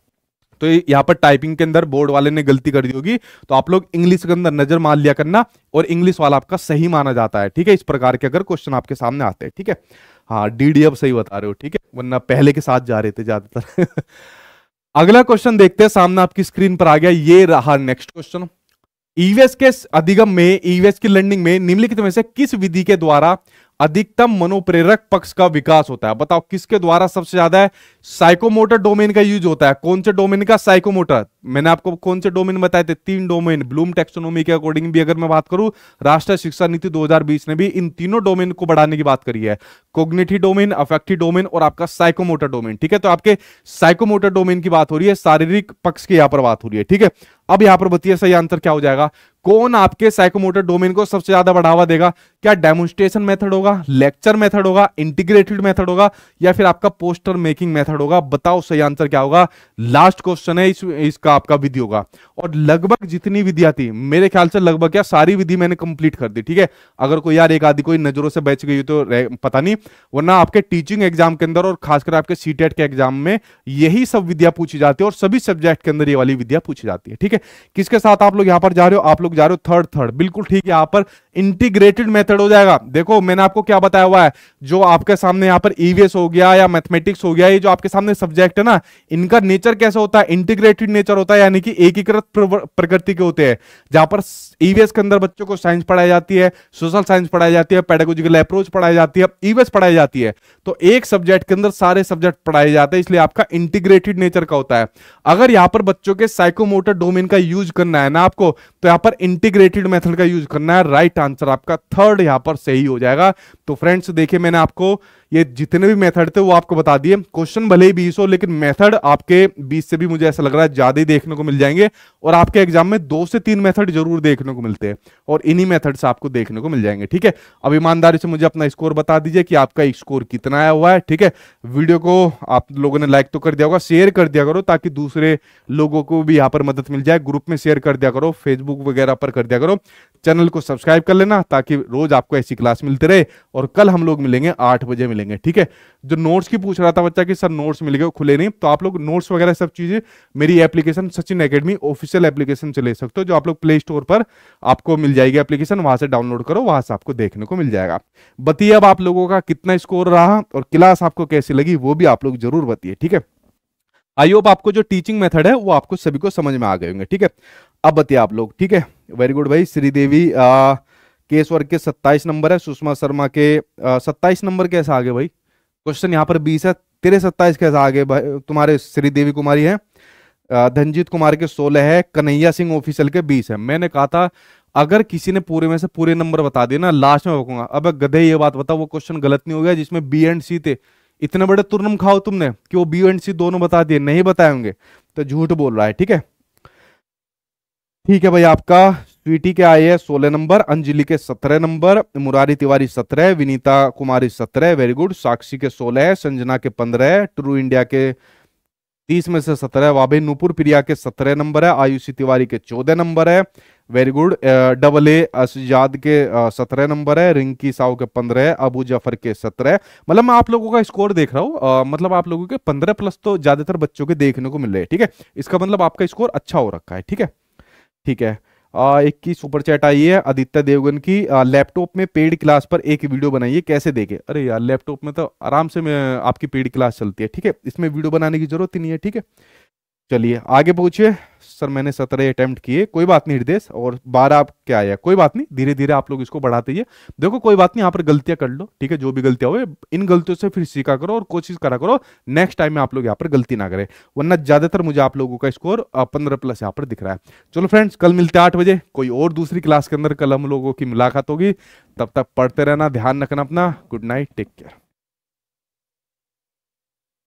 Speaker 1: तो यहाँ पर टाइपिंग के अंदर बोर्ड वाले ने गलती कर दी होगी तो आप लोग इंग्लिश के अंदर नजर मार लिया करना और इंग्लिश वाला आपका सही माना जाता है ठीक है इस प्रकार के अगर क्वेश्चन आपके सामने आते हैं ठीक है हाँ डी सही बता रहे हो ठीक है वरना पहले के साथ जा रहे थे ज्यादातर <laughs> अगला क्वेश्चन देखते हैं सामने आपकी स्क्रीन पर आ गया ये रहा नेक्स्ट क्वेश्चन ईवीएस के अधिगम में ईवीएस e की लर्निंग में निम्नलिखित में से किस विधि के द्वारा अधिकतम मनोप्रेरक पक्ष का विकास होता है बताओ किसके द्वारा सबसे ज्यादा है साइकोमोटर डोमेन का यूज होता है कौन से डोमेन का साइकोमोटर मैंने आपको कौन से डोमेन बताए थे तीन डोमेन ब्लूम टेक्सोनोमी के अकॉर्डिंग भी अगर मैं बात करूं राष्ट्रीय शिक्षा नीति 2020 ने भी इन तीनों डोमेन को बढ़ाने की बात करी है कोग्नेटिव डोमेन अफेक्टिव डोमेन और आपका साइकोमोटर डोमेन ठीक है तो आपके साइकोमोटर डोमेन की बात हो रही है शारीरिक पक्ष की यहां पर बात हो रही है ठीक है अब यहां पर बताइए सही आंसर क्या हो जाएगा कौन आपके साइकोमोटर डोमेन को सबसे ज्यादा बढ़ावा देगा क्या डेमोन्स्ट्रेशन मेथड होगा लेक्चर मेथड होगा इंटीग्रेटेड मेथड होगा या फिर आपका पोस्टर मेकिंग मेथड होगा बताओ सही आंसर क्या होगा लास्ट क्वेश्चन है इस, इसका आपका विधि होगा और लगभग जितनी विधियां थी मेरे ख्याल से लगभग क्या सारी विधि मैंने कंप्लीट कर दी ठीक है अगर कोई यार एक आदि कोई नजरों से बच गई तो पता नहीं वरना आपके टीचिंग एग्जाम के अंदर और खासकर आपके सी e के एग्जाम में यही सब विद्या पूछी जाती है और सभी सब्जेक्ट के अंदर ये वाली विद्या पूछी जाती है ठीक है किसके साथ आप लोग यहां पर जा रहे हो आप लोग जा रहे हो थर्ड थर्ड बिल्कुल ठीक है यहाँ पर इंटीग्रेटेड मेथड हो जाएगा देखो मैंने आपको क्या बताया हुआ है जो आपके सामने यहाँ पर ईवीएस e हो गया या मैथमेटिक्स हो गया ये जो आपके सामने सब्जेक्ट है ना इनका नेचर कैसे होता है इंटीग्रेटेड नेचर होता है यानी कि एकीकृत प्रकृति के होते हैं जहां पर ईवीएस e के अंदर बच्चों को साइंस पढ़ाई जाती है सोशल साइंस पढ़ाई जाती है पेडागोजिकल अप्रोच पढ़ाई जाती है ईवीएस e पढ़ाई जाती है तो एक सब्जेक्ट के अंदर सारे सब्जेक्ट पढ़ाए जाते हैं इसलिए आपका इंटीग्रेटेड नेचर का होता है अगर यहाँ पर बच्चों के साइकोमोटर डोमेन का यूज करना है ना आपको तो यहाँ पर इंटीग्रेटेड मेथड का यूज करना है राइट आंसर आपका थर्ड यहां पर सही हो जाएगा तो फ्रेंड्स देखिए मैंने आपको ये जितने भी मेथड थे वो आपको बता दिए क्वेश्चन भले ही बीस हो लेकिन मेथड आपके बीस से भी मुझे ऐसा लग रहा है ज्यादा ही देखने को मिल जाएंगे और आपके एग्जाम में दो से तीन मेथड जरूर देखने को मिलते हैं और इन्हीं मेथड से आपको देखने को मिल जाएंगे ठीक है अब ईमानदारी से मुझे अपना स्कोर बता दीजिए कि आपका स्कोर कितना आया हुआ है ठीक है वीडियो को आप लोगों ने लाइक तो कर दिया होगा शेयर कर दिया करो ताकि दूसरे लोगों को भी यहाँ पर मदद मिल जाए ग्रुप में शेयर कर दिया करो फेसबुक वगैरह पर कर दिया करो चैनल को सब्सक्राइब कर लेना ताकि रोज आपको ऐसी क्लास मिलती रहे और कल हम लोग मिलेंगे आठ बजे मिलेंगे मिलेंगे ठीक है जो नोट्स की पूछ रहा था बच्चा कि सर नोट्स मिल गए खुले नहीं तो आप लोग नोट्स वगैरह सब चीज़ें मेरी application Sachin academy official application से ले सकते हो जो आप लोग प्ले स्टोर पर आपको मिल जाएगी एप्लीकेशन वहां से डाउनलोड करो वहां से आपको देखने को मिल जाएगा बतिए अब आप लोगों का कितना स्कोर रहा और क्लास आपको कैसी लगी वो भी आप लोग जरूर बतिए ठीक है आई होप आपको जो टीचिंग मेथड है वो आपको सभी को समझ में आ गए होंगे ठीक है अब बतिया आप लोग ठीक है वेरी गुड भाई श्रीदेवी केस वर्ग के सत्ताईस नंबर है सुषमा शर्मा के सत्ताईस नंबर कैसे आगे भाई क्वेश्चन यहाँ पर बीस है तेरे सत्ताईस कैसे आगे भाई तुम्हारे श्रीदेवी कुमारी है धनजीत कुमार के सोलह है कन्हैया सिंह ऑफिसल के बीस है मैंने कहा था अगर किसी ने पूरे में से पूरे नंबर बता दिए ना लास्ट में रोकूंगा अब गधे ये बात बताओ वो क्वेश्चन गलत नहीं हो गया जिसमें बी एंड सी थे इतने बड़े तुरनम खाओ तुमने कि वो बी एंड सी दोनों बता दिए नहीं बताए होंगे तो झूठ बोल रहा है ठीक है ठीक है भाई आपका स्वीटी के आए हैं सोलह नंबर अंजलि के सत्रह नंबर मुरारी तिवारी सत्रह विनीता कुमारी सत्रह वेरी गुड साक्षी के सोलह संजना के पंद्रह ट्रू इंडिया के तीस में से सत्रह वाबे नूपुर प्रिया के सत्रह नंबर है आयुषी तिवारी के चौदह नंबर है very good double A Asjad के सत्रह नंबर है रिंकी साहू के पंद्रह अबू जफर के सत्रह मतलब मैं आप लोगों का स्कोर देख रहा हूँ मतलब आप लोगों के पंद्रह प्लस तो ज्यादातर बच्चों के देखने को मिल रहे हैं ठीक है इसका मतलब आपका स्कोर अच्छा हो रखा है ठीक है ठीक है एक की सुपर चैट आई है आदित्य देवगन की लैपटॉप में पेड क्लास पर एक वीडियो बनाइए कैसे देखे अरे यार लैपटॉप में तो आराम से आपकी पेड क्लास चलती है ठीक है इसमें वीडियो बनाने की जरूरत ही नहीं है ठीक है चलिए आगे पूछिए सर मैंने सत्रह अटैम्प्ट किए कोई बात नहीं हृदय और बारह आप क्या आया कोई बात नहीं धीरे धीरे आप लोग इसको बढ़ाते ही देखो कोई बात नहीं यहाँ पर गलतियां कर लो ठीक है जो भी गलतियां हुए इन गलतियों से फिर सीखा करो और कोशिश करा करो नेक्स्ट टाइम में आप लोग यहाँ पर गलती ना करें वरना ज्यादातर मुझे आप लोगों का स्कोर पंद्रह प्लस यहाँ पर दिख रहा है चलो फ्रेंड्स कल मिलते हैं आठ बजे कोई और दूसरी क्लास के अंदर कल हम लोगों की मुलाकात होगी तब तक पढ़ते रहना ध्यान रखना अपना गुड नाइट टेक केयर